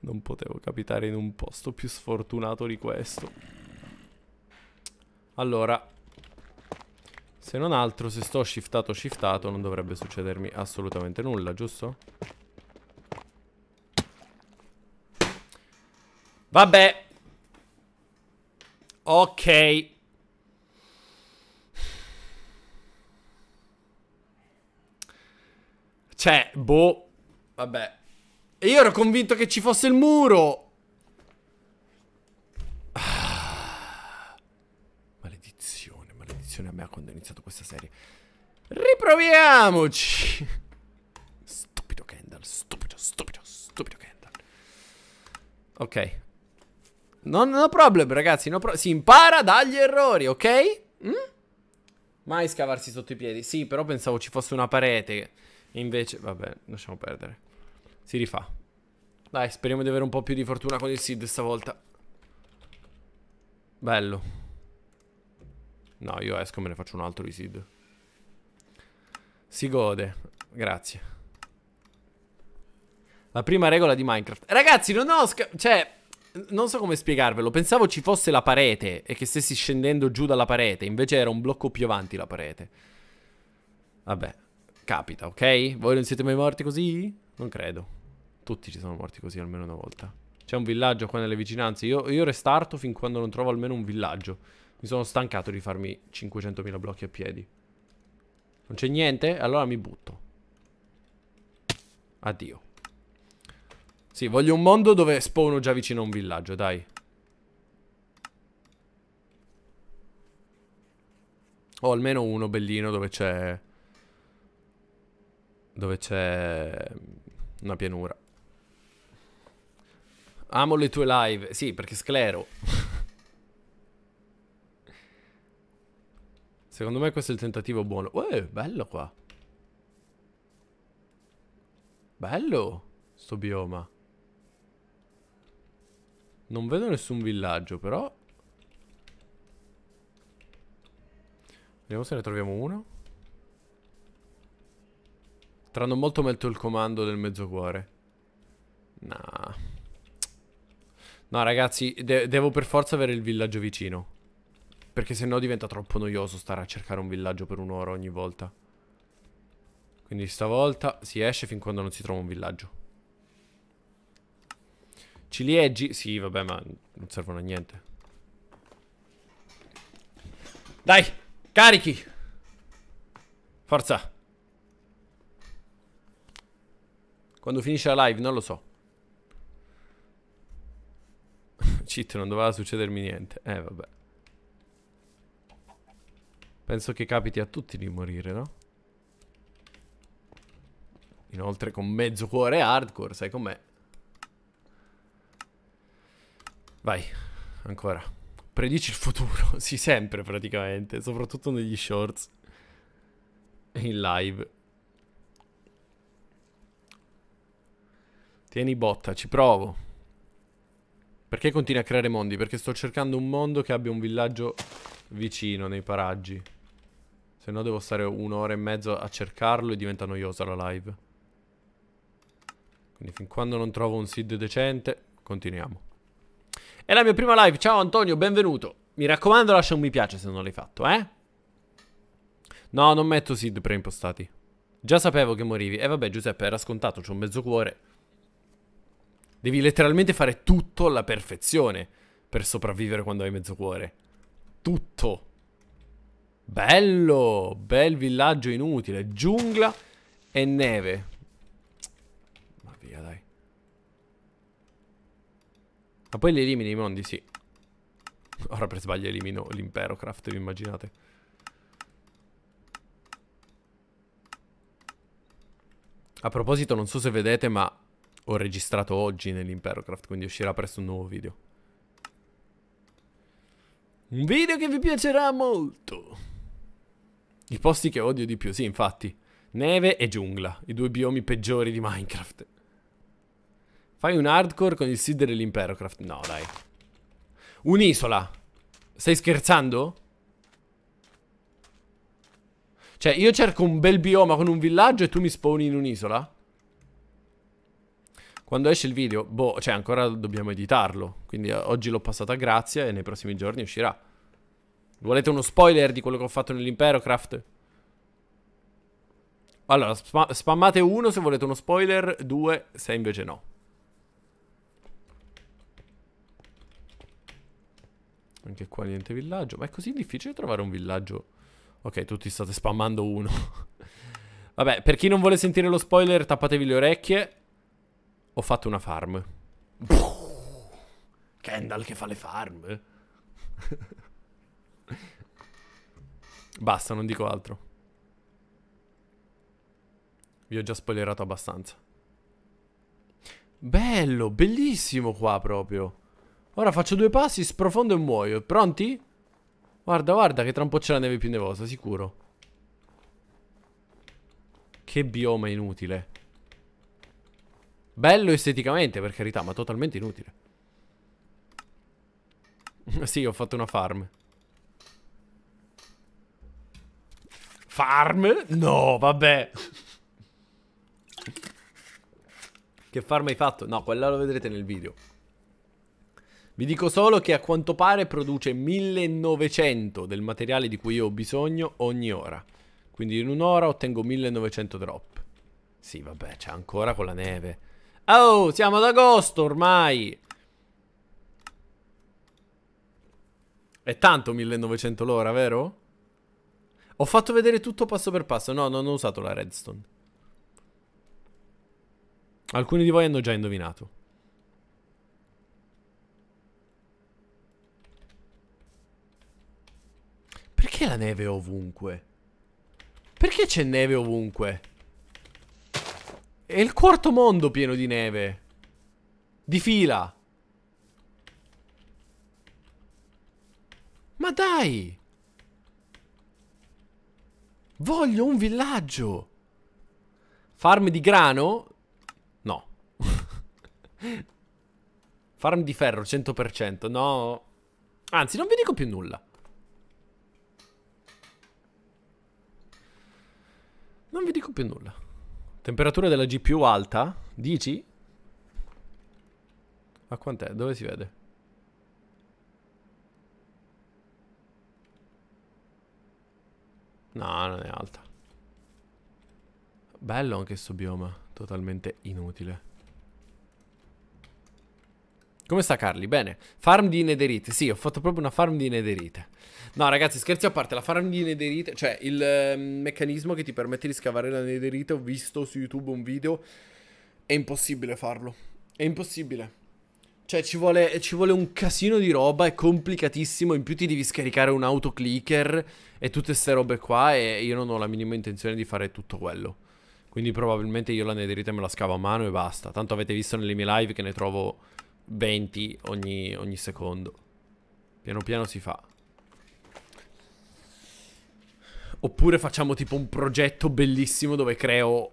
Non potevo capitare in un posto più sfortunato di questo. Allora, se non altro, se sto shiftato shiftato non dovrebbe succedermi assolutamente nulla, giusto? Vabbè. Ok. Cioè, boh. Vabbè. E io ero convinto che ci fosse il muro. attenzione a me quando ho iniziato questa serie. Riproviamoci! Stupido Kendall, stupido, stupido, stupido Kendall. Ok. No, no problem, ragazzi, no pro si impara dagli errori, ok? Mm? Mai scavarsi sotto i piedi. Sì, però pensavo ci fosse una parete. invece, vabbè, lasciamo perdere. Si rifà. Dai, speriamo di avere un po' più di fortuna con il seed stavolta. Bello. No, io esco e me ne faccio un altro di seed. Si gode. Grazie. La prima regola di Minecraft. Ragazzi, non ho... Cioè, non so come spiegarvelo. Pensavo ci fosse la parete e che stessi scendendo giù dalla parete. Invece era un blocco più avanti la parete. Vabbè, capita, ok? Voi non siete mai morti così? Non credo. Tutti ci sono morti così almeno una volta. C'è un villaggio qua nelle vicinanze. Io, io restarto fin quando non trovo almeno un villaggio. Mi sono stancato di farmi 500.000 blocchi a piedi. Non c'è niente? Allora mi butto. Addio. Sì, voglio un mondo dove spawno già vicino a un villaggio, dai. O almeno uno bellino dove c'è... Dove c'è... Una pianura. Amo le tue live. Sì, perché sclero. Secondo me questo è il tentativo buono. Uè, bello qua. Bello sto bioma. Non vedo nessun villaggio, però. Vediamo se ne troviamo uno. Tra non molto metto il comando del mezzo cuore. Nah. No, ragazzi, de devo per forza avere il villaggio vicino. Perché sennò diventa troppo noioso stare a cercare un villaggio per un'ora ogni volta. Quindi stavolta si esce fin quando non si trova un villaggio. Ciliegi? Sì, vabbè, ma non servono a niente. Dai, carichi! Forza! Quando finisce la live, non lo so. Cheat, non doveva succedermi niente. Eh, vabbè. Penso che capiti a tutti di morire, no? Inoltre con mezzo cuore hardcore, sai com'è? Vai, ancora. Predici il futuro, sì, sempre praticamente, soprattutto negli shorts e in live. Tieni botta, ci provo. Perché continui a creare mondi? Perché sto cercando un mondo che abbia un villaggio vicino nei paraggi. Se no devo stare un'ora e mezzo a cercarlo e diventa noiosa la live. Quindi fin quando non trovo un seed decente, continuiamo. È la mia prima live. Ciao Antonio, benvenuto. Mi raccomando lascia un mi piace se non l'hai fatto, eh? No, non metto seed preimpostati. Già sapevo che morivi. E eh, vabbè Giuseppe, era scontato, c'ho un mezzo cuore. Devi letteralmente fare tutto alla perfezione per sopravvivere quando hai mezzo cuore. Tutto. Bello, bel villaggio inutile, giungla e neve. Ma via dai. Ma poi li elimini i mondi, sì. Ora per sbaglio elimino l'impero craft, vi immaginate. A proposito, non so se vedete, ma ho registrato oggi nell'impero craft, quindi uscirà presto un nuovo video. Un video che vi piacerà molto. I posti che odio di più, sì, infatti. Neve e giungla, i due biomi peggiori di Minecraft. Fai un hardcore con il seed dell'Imperocraft. No, dai. Un'isola. Stai scherzando? Cioè, io cerco un bel bioma con un villaggio e tu mi spawni in un'isola? Quando esce il video, boh, cioè ancora dobbiamo editarlo. Quindi eh, oggi l'ho passata a grazia e nei prossimi giorni uscirà. Volete uno spoiler di quello che ho fatto nell'impero, Craft? Allora, spam spammate uno se volete uno spoiler, due se invece no. Anche qua niente villaggio. Ma è così difficile trovare un villaggio. Ok, tutti state spammando uno. Vabbè, per chi non vuole sentire lo spoiler, tappatevi le orecchie. Ho fatto una farm. Puh, Kendall che fa le farm. Basta, non dico altro. Vi ho già spoilerato abbastanza. Bello, bellissimo qua proprio. Ora faccio due passi, sprofondo e muoio. Pronti? Guarda, guarda che tra un po' c'è la neve più nevosa, sicuro. Che bioma inutile. Bello esteticamente, per carità, ma totalmente inutile. sì, ho fatto una farm. Farm? No, vabbè. Che farm hai fatto? No, quella lo vedrete nel video. Vi dico solo che a quanto pare produce 1900 del materiale di cui io ho bisogno ogni ora. Quindi in un'ora ottengo 1900 drop. Sì, vabbè, c'è ancora con la neve. Oh, siamo ad agosto ormai! È tanto 1900 l'ora, vero? Ho fatto vedere tutto passo per passo. No, non ho usato la redstone. Alcuni di voi hanno già indovinato. Perché la neve è ovunque? Perché c'è neve ovunque? È il quarto mondo pieno di neve. Di fila. Ma dai! Voglio un villaggio. Farm di grano? No. Farm di ferro, 100%. No. Anzi, non vi dico più nulla. Non vi dico più nulla. Temperatura della GPU alta? Dici? A quant'è? Dove si vede? No, non è alta. Bello anche questo bioma, totalmente inutile. Come sta Carly? Bene. Farm di nederite. Sì, ho fatto proprio una farm di nederite. No, ragazzi, scherzi a parte, la farm di nederite, cioè il eh, meccanismo che ti permette di scavare la nederite, ho visto su YouTube un video, è impossibile farlo. È impossibile. Cioè ci vuole, ci vuole, un casino di roba, è complicatissimo, in più ti devi scaricare un autoclicker e tutte queste robe qua e io non ho la minima intenzione di fare tutto quello. Quindi probabilmente io la nederita me la scavo a mano e basta. Tanto avete visto nelle mie live che ne trovo 20 ogni, ogni secondo. Piano piano si fa. Oppure facciamo tipo un progetto bellissimo dove creo,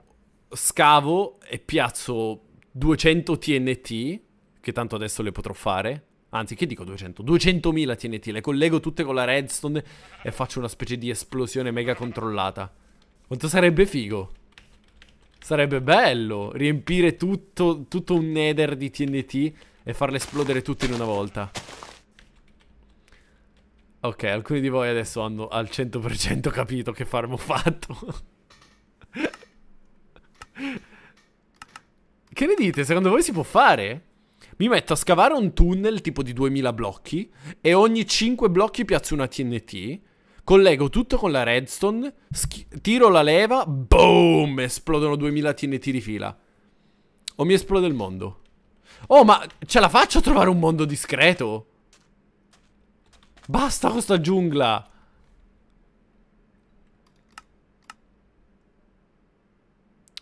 scavo e piazzo 200 TNT che tanto adesso le potrò fare. Anzi, che dico 200? 200.000 TNT, le collego tutte con la redstone e faccio una specie di esplosione mega controllata. Quanto sarebbe figo? Sarebbe bello riempire tutto, tutto un nether di TNT e farle esplodere tutte in una volta. Ok, alcuni di voi adesso hanno al 100% capito che farmo fatto. che ne dite? Secondo voi si può fare? Mi metto a scavare un tunnel tipo di 2000 blocchi e ogni 5 blocchi piazzo una TNT. Collego tutto con la redstone, tiro la leva, boom, esplodono 2000 TNT di fila. O mi esplode il mondo. Oh, ma ce la faccio a trovare un mondo discreto? Basta con sta giungla!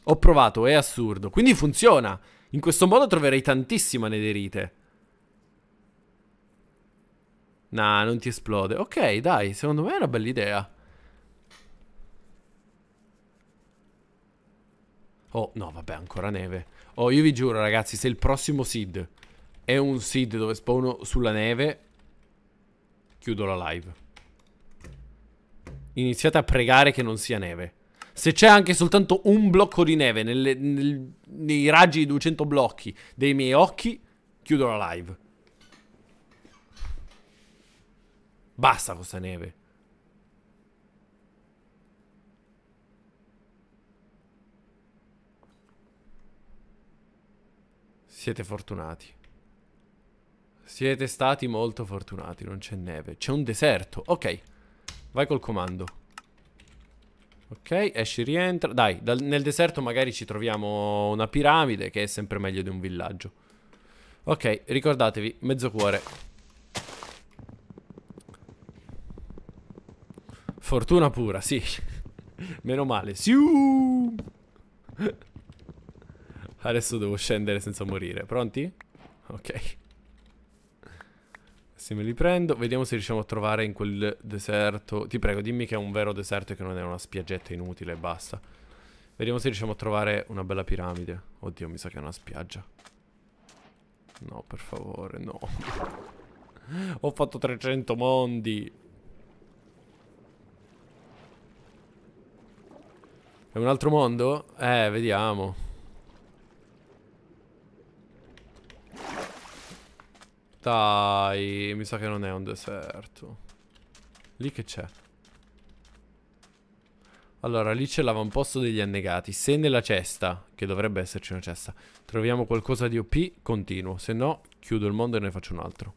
Ho provato, è assurdo. Quindi funziona. In questo modo troverei tantissima nederite. Nah, non ti esplode. Ok, dai, secondo me è una bella idea. Oh, no, vabbè, ancora neve. Oh, io vi giuro, ragazzi, se il prossimo seed è un seed dove spawno sulla neve, chiudo la live. Iniziate a pregare che non sia neve. Se c'è anche soltanto un blocco di neve nelle, nel, nei raggi di 200 blocchi dei miei occhi, chiudo la live. Basta con sta neve. Siete fortunati. Siete stati molto fortunati, non c'è neve. C'è un deserto. Ok, vai col comando. Ok, esci, rientra. Dai, dal, nel deserto magari ci troviamo una piramide che è sempre meglio di un villaggio. Ok, ricordatevi, mezzo cuore. Fortuna pura, sì. Meno male. Siu! Adesso devo scendere senza morire. Pronti? Ok. Se me li prendo, vediamo se riusciamo a trovare in quel deserto. Ti prego, dimmi che è un vero deserto e che non è una spiaggetta inutile e basta. Vediamo se riusciamo a trovare una bella piramide. Oddio, mi sa che è una spiaggia. No, per favore, no. Ho fatto 300 mondi. È un altro mondo? Eh, vediamo. Dai, mi sa che non è un deserto. Lì che c'è? Allora, lì c'è l'avamposto degli annegati. Se nella cesta, che dovrebbe esserci una cesta, troviamo qualcosa di OP, continuo. Se no, chiudo il mondo e ne faccio un altro.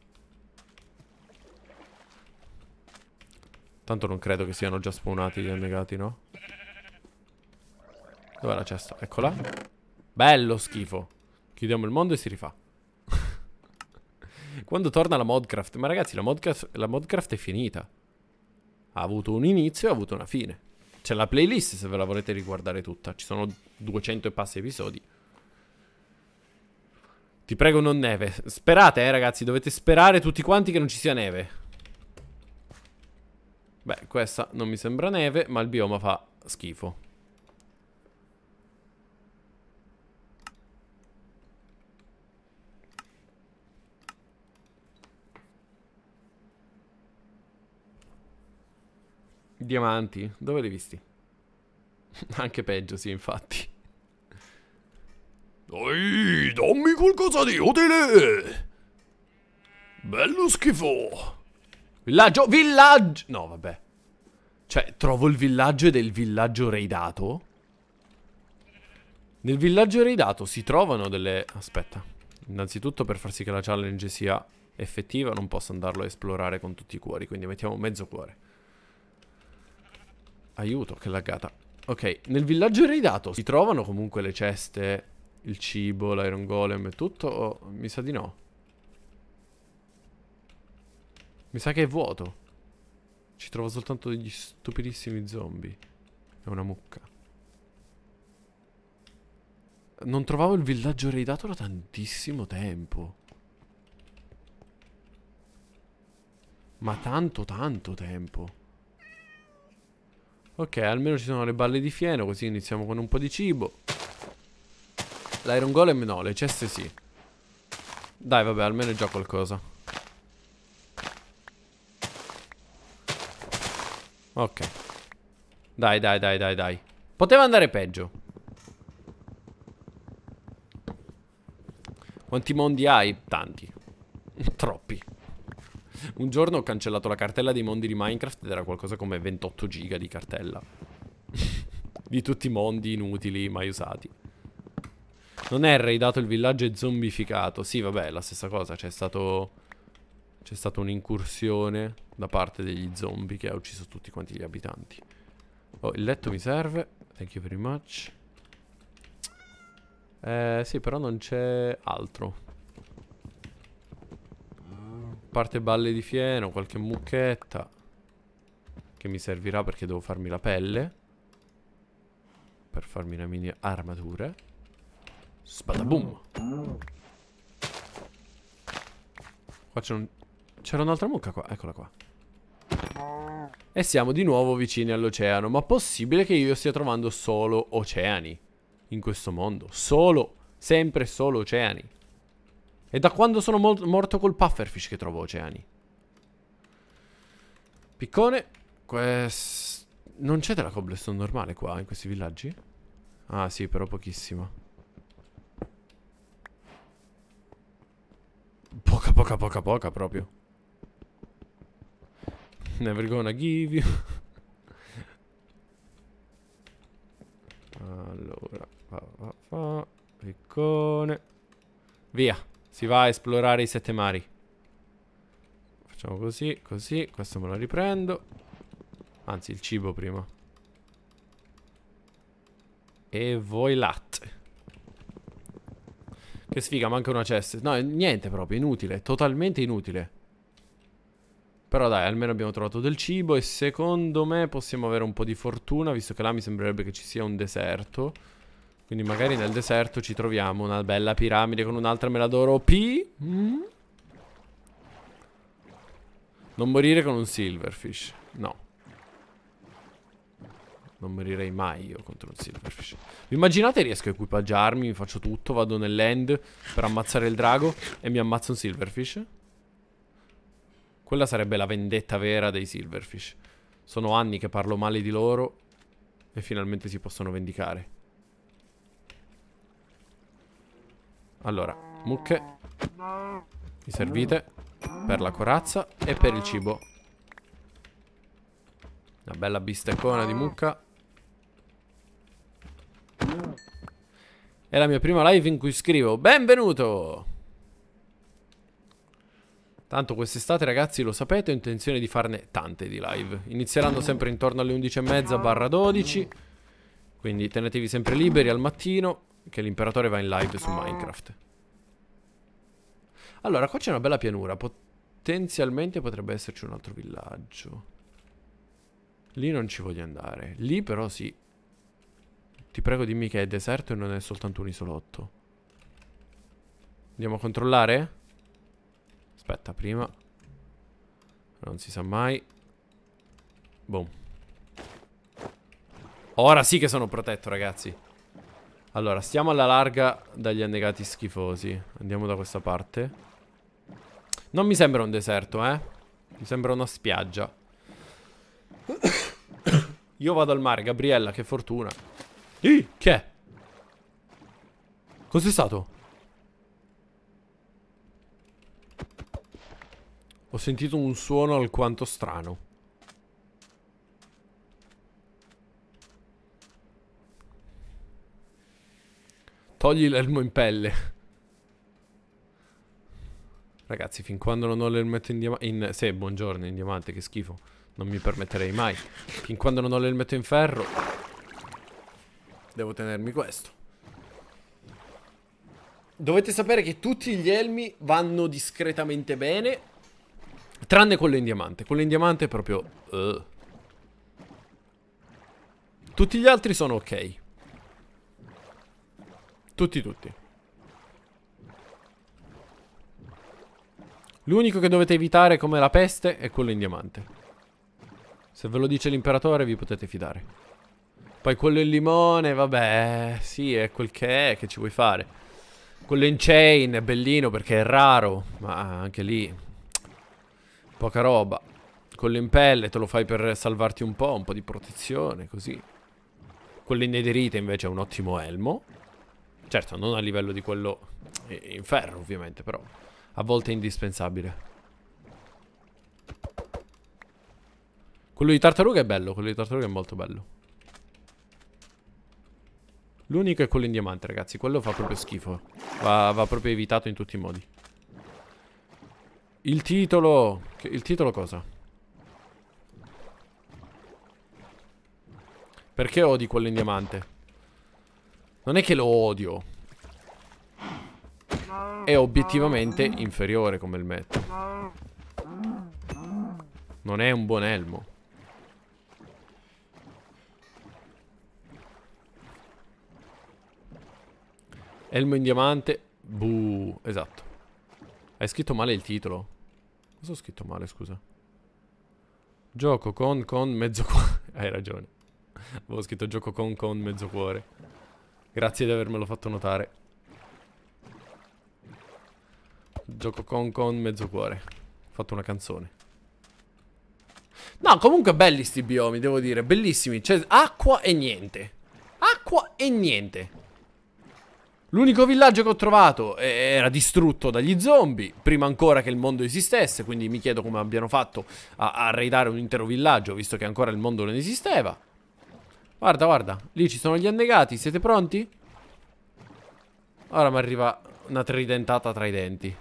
Tanto non credo che siano già spawnati gli annegati, no? Dov'è la cesta? Eccola. Bello schifo. Chiudiamo il mondo e si rifà. Quando torna la Modcraft? Ma ragazzi, la Modcraft, la Modcraft è finita. Ha avuto un inizio e ha avuto una fine. C'è la playlist se ve la volete riguardare tutta. Ci sono 200 e passi episodi. Ti prego non neve. Sperate, eh, ragazzi. Dovete sperare tutti quanti che non ci sia neve. Beh, questa non mi sembra neve, ma il bioma fa schifo. diamanti, dove li hai visti? Anche peggio, sì, infatti. Dai, dammi qualcosa di utile! Bello schifo! Villaggio, villaggio! No, vabbè. Cioè, trovo il villaggio ed è il villaggio reidato. Nel villaggio reidato si trovano delle... Aspetta. Innanzitutto per far sì che la challenge sia effettiva non posso andarlo a esplorare con tutti i cuori, quindi mettiamo mezzo cuore. Aiuto, che laggata. Ok, nel villaggio reidato si trovano comunque le ceste, il cibo, l'iron golem e tutto? Oh, mi sa di no. Mi sa che è vuoto. Ci trovo soltanto degli stupidissimi zombie. È una mucca. Non trovavo il villaggio reidato da tantissimo tempo. Ma tanto, tanto tempo. Ok, almeno ci sono le balle di fieno, così iniziamo con un po' di cibo. L'iron golem no, le ceste sì. Dai, vabbè, almeno è già qualcosa. Ok. Dai, dai, dai, dai, dai. Poteva andare peggio. Quanti mondi hai? Tanti. Troppi. Un giorno ho cancellato la cartella dei mondi di Minecraft ed era qualcosa come 28 giga di cartella. di tutti i mondi inutili, mai usati. Non è raidato il villaggio e zombificato. Sì, vabbè, è la stessa cosa. C'è stato... C'è stata un'incursione da parte degli zombie che ha ucciso tutti quanti gli abitanti. Oh, il letto mi serve. Thank you very much. Eh, sì, però non c'è altro parte balle di fieno, qualche mucchetta. Che mi servirà perché devo farmi la pelle. Per farmi una mini armatura. Spadaboom. Qua c'era un... C'era un'altra mucca qua. Eccola qua. E siamo di nuovo vicini all'oceano. Ma possibile che io stia trovando solo oceani? In questo mondo. Solo. Sempre solo oceani. È da quando sono morto col pufferfish che trovo oceani. Piccone. Quest... Non c'è della cobblestone normale qua, in questi villaggi? Ah sì, però pochissima. Poca, poca, poca, poca proprio. Never gonna give you. allora, fa, fa, fa. Piccone. Via. Si va a esplorare i sette mari. Facciamo così, così. Questo me lo riprendo. Anzi, il cibo prima. E voi latte. Che sfiga, manca una cesta No, niente proprio, inutile. Totalmente inutile. Però dai, almeno abbiamo trovato del cibo e secondo me possiamo avere un po' di fortuna, visto che là mi sembrerebbe che ci sia un deserto. Quindi magari nel deserto ci troviamo una bella piramide con un'altra mela d'oro OP. Mm. Non morire con un silverfish. No. Non morirei mai io contro un silverfish. Vi immaginate riesco a equipaggiarmi, mi faccio tutto, vado nell'end per ammazzare il drago e mi ammazzo un silverfish? Quella sarebbe la vendetta vera dei silverfish. Sono anni che parlo male di loro e finalmente si possono vendicare. Allora, mucche. Mi servite per la corazza e per il cibo. Una bella bisteccona di mucca. È la mia prima live in cui scrivo Benvenuto! Tanto quest'estate ragazzi lo sapete ho intenzione di farne tante di live Inizieranno sempre intorno alle 11.30 barra 12 Quindi tenetevi sempre liberi al mattino che l'imperatore va in live su Minecraft. Allora, qua c'è una bella pianura. Potenzialmente potrebbe esserci un altro villaggio. Lì non ci voglio andare. Lì però sì. Ti prego dimmi che è deserto e non è soltanto un isolotto. Andiamo a controllare? Aspetta, prima. Non si sa mai. Boom. Ora sì che sono protetto, ragazzi. Allora, stiamo alla larga dagli annegati schifosi. Andiamo da questa parte. Non mi sembra un deserto, eh. Mi sembra una spiaggia. Io vado al mare, Gabriella, che fortuna. Ih, che è? Cos'è stato? Ho sentito un suono alquanto strano. Togli l'elmo in pelle. Ragazzi, fin quando non ho l'elmetto in diamante... In... Sì, buongiorno, in diamante, che schifo. Non mi permetterei mai. Fin quando non ho l'elmetto in ferro... Devo tenermi questo. Dovete sapere che tutti gli elmi vanno discretamente bene. Tranne quello in diamante. Quello in diamante è proprio... Uh. Tutti gli altri sono ok. Tutti, tutti. L'unico che dovete evitare come la peste è quello in diamante. Se ve lo dice l'imperatore vi potete fidare. Poi quello in limone, vabbè, sì, è quel che è, che ci vuoi fare. Quello in chain è bellino perché è raro, ma anche lì poca roba. Quello in pelle te lo fai per salvarti un po', un po' di protezione, così. Quello in nederite invece è un ottimo elmo. Certo, non a livello di quello eh, in ferro, ovviamente, però a volte è indispensabile. Quello di tartaruga è bello, quello di tartaruga è molto bello. L'unico è quello in diamante, ragazzi. Quello fa proprio schifo. Va, va proprio evitato in tutti i modi. Il titolo... Il titolo cosa? Perché odi quello in diamante? Non è che lo odio. È obiettivamente inferiore come il Met. Non è un buon elmo. Elmo in diamante. Buh, esatto. Hai scritto male il titolo. Cosa ho scritto male, scusa? Gioco con con mezzo cuore. Hai ragione. Avevo scritto gioco con con mezzo cuore. Grazie di avermelo fatto notare. Gioco con con mezzo cuore. Ho fatto una canzone. No, comunque belli sti biomi, devo dire. Bellissimi. C'è acqua e niente. Acqua e niente. L'unico villaggio che ho trovato eh, era distrutto dagli zombie, prima ancora che il mondo esistesse, quindi mi chiedo come abbiano fatto a, a raidare un intero villaggio, visto che ancora il mondo non esisteva. Guarda, guarda. Lì ci sono gli annegati. Siete pronti? Ora mi arriva una tridentata tra i denti.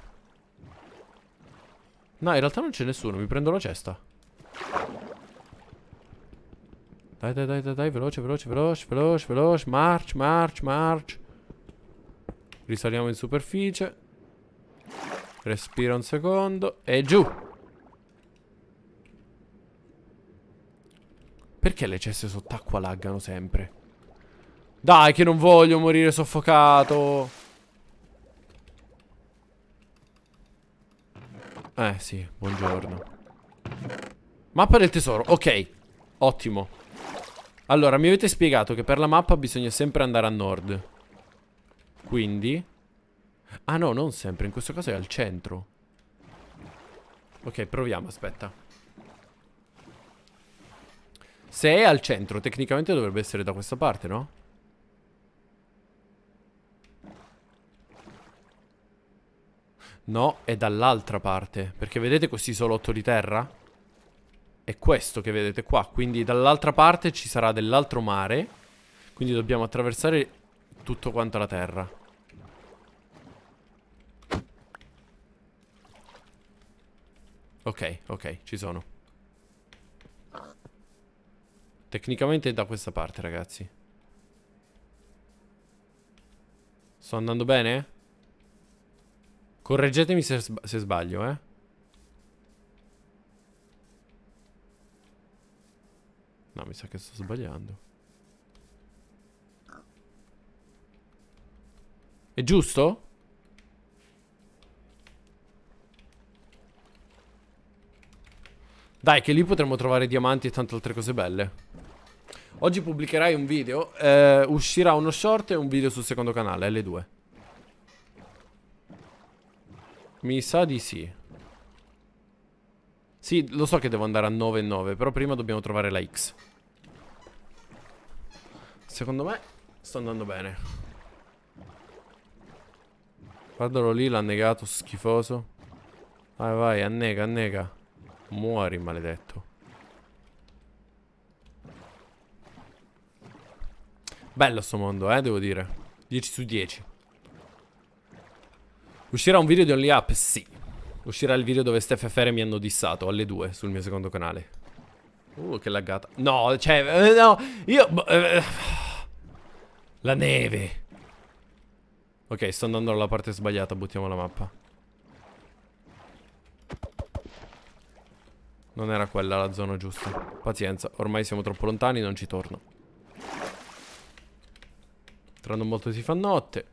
No, in realtà non c'è nessuno. Mi prendo la cesta. Dai, dai, dai, dai, dai. Veloce, veloce, veloce, veloce, veloce. March, march, march. Risaliamo in superficie. Respira un secondo. E giù. Perché le ceste sott'acqua laggano sempre? Dai che non voglio morire soffocato Eh sì, buongiorno Mappa del tesoro, ok Ottimo Allora, mi avete spiegato che per la mappa bisogna sempre andare a nord Quindi Ah no, non sempre, in questo caso è al centro Ok, proviamo, aspetta se è al centro, tecnicamente dovrebbe essere da questa parte, no? No, è dall'altra parte. Perché vedete questi isolotto di terra? È questo che vedete qua. Quindi dall'altra parte ci sarà dell'altro mare. Quindi dobbiamo attraversare tutto quanto la terra. Ok, ok, ci sono. Tecnicamente è da questa parte, ragazzi. Sto andando bene? Correggetemi se, sb se sbaglio, eh. No, mi sa che sto sbagliando. È giusto? Dai, che lì potremmo trovare diamanti e tante altre cose belle. Oggi pubblicherai un video, eh, uscirà uno short e un video sul secondo canale, L2. Mi sa di sì. Sì, lo so che devo andare a 9 e 9, però prima dobbiamo trovare la X. Secondo me sto andando bene. Guardalo lì, l'ha negato, schifoso. Vai, vai, annega, annega. Muori, maledetto. Bello sto mondo, eh, devo dire. 10 su 10. Uscirà un video di Only Up? Sì. Uscirà il video dove Steph e Fere mi hanno dissato alle 2 sul mio secondo canale. Uh, che laggata. No, cioè, eh, no, io... Boh, eh, eh. la neve. Ok, sto andando alla parte sbagliata, buttiamo la mappa. Non era quella la zona giusta. Pazienza, ormai siamo troppo lontani, non ci torno. Tra non molto si fa notte.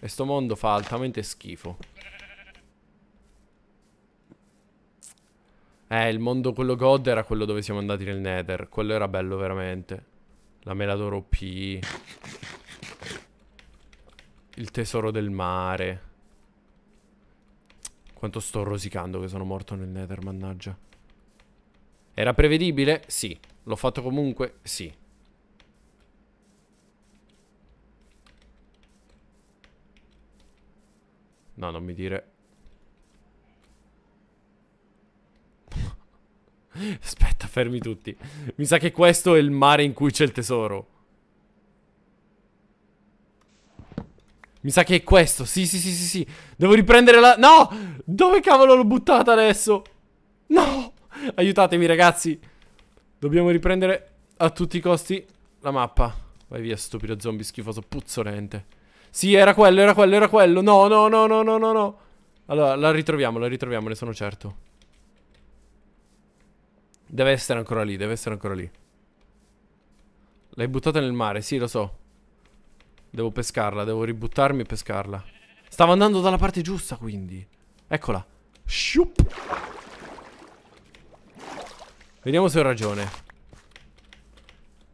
E sto mondo fa altamente schifo. Eh, il mondo quello god era quello dove siamo andati nel nether. Quello era bello veramente. La mela d'oro OP. Il tesoro del mare. Quanto sto rosicando che sono morto nel nether, mannaggia. Era prevedibile? Sì. L'ho fatto comunque? Sì. No, non mi dire... Aspetta, fermi tutti. Mi sa che questo è il mare in cui c'è il tesoro. Mi sa che è questo. Sì, sì, sì, sì, sì. Devo riprendere la... No! Dove cavolo l'ho buttata adesso? No! Aiutatemi, ragazzi. Dobbiamo riprendere a tutti i costi la mappa. Vai via, stupido zombie schifoso puzzolente. Sì, era quello, era quello, era quello. No, no, no, no, no, no, no. Allora, la ritroviamo, la ritroviamo, ne sono certo. Deve essere ancora lì, deve essere ancora lì. L'hai buttata nel mare, sì, lo so. Devo pescarla, devo ributtarmi e pescarla. Stavo andando dalla parte giusta, quindi. Eccola. Shup. Vediamo se ho ragione.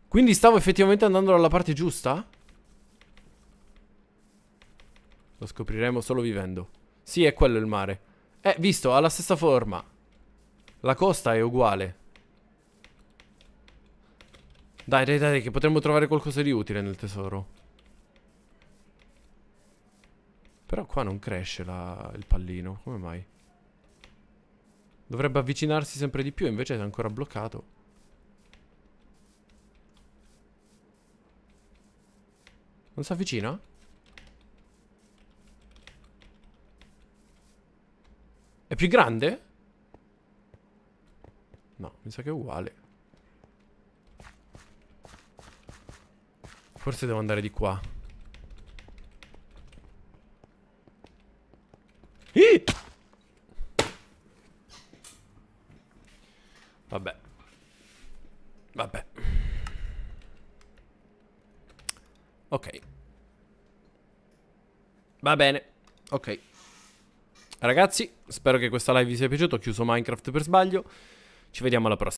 Quindi stavo effettivamente andando dalla parte giusta? Lo scopriremo solo vivendo. Sì, è quello il mare. Eh, visto, ha la stessa forma. La costa è uguale. Dai, dai, dai, che potremmo trovare qualcosa di utile nel tesoro. Però qua non cresce la... il pallino, come mai? Dovrebbe avvicinarsi sempre di più, invece è ancora bloccato. Non si avvicina? È più grande? No, mi sa che è uguale. Forse devo andare di qua. Ih! Vabbè. Vabbè. Ok. Va bene. Ok. Ragazzi, Spero che questa live vi sia piaciuta. Ho chiuso Minecraft per sbaglio. Ci vediamo alla prossima.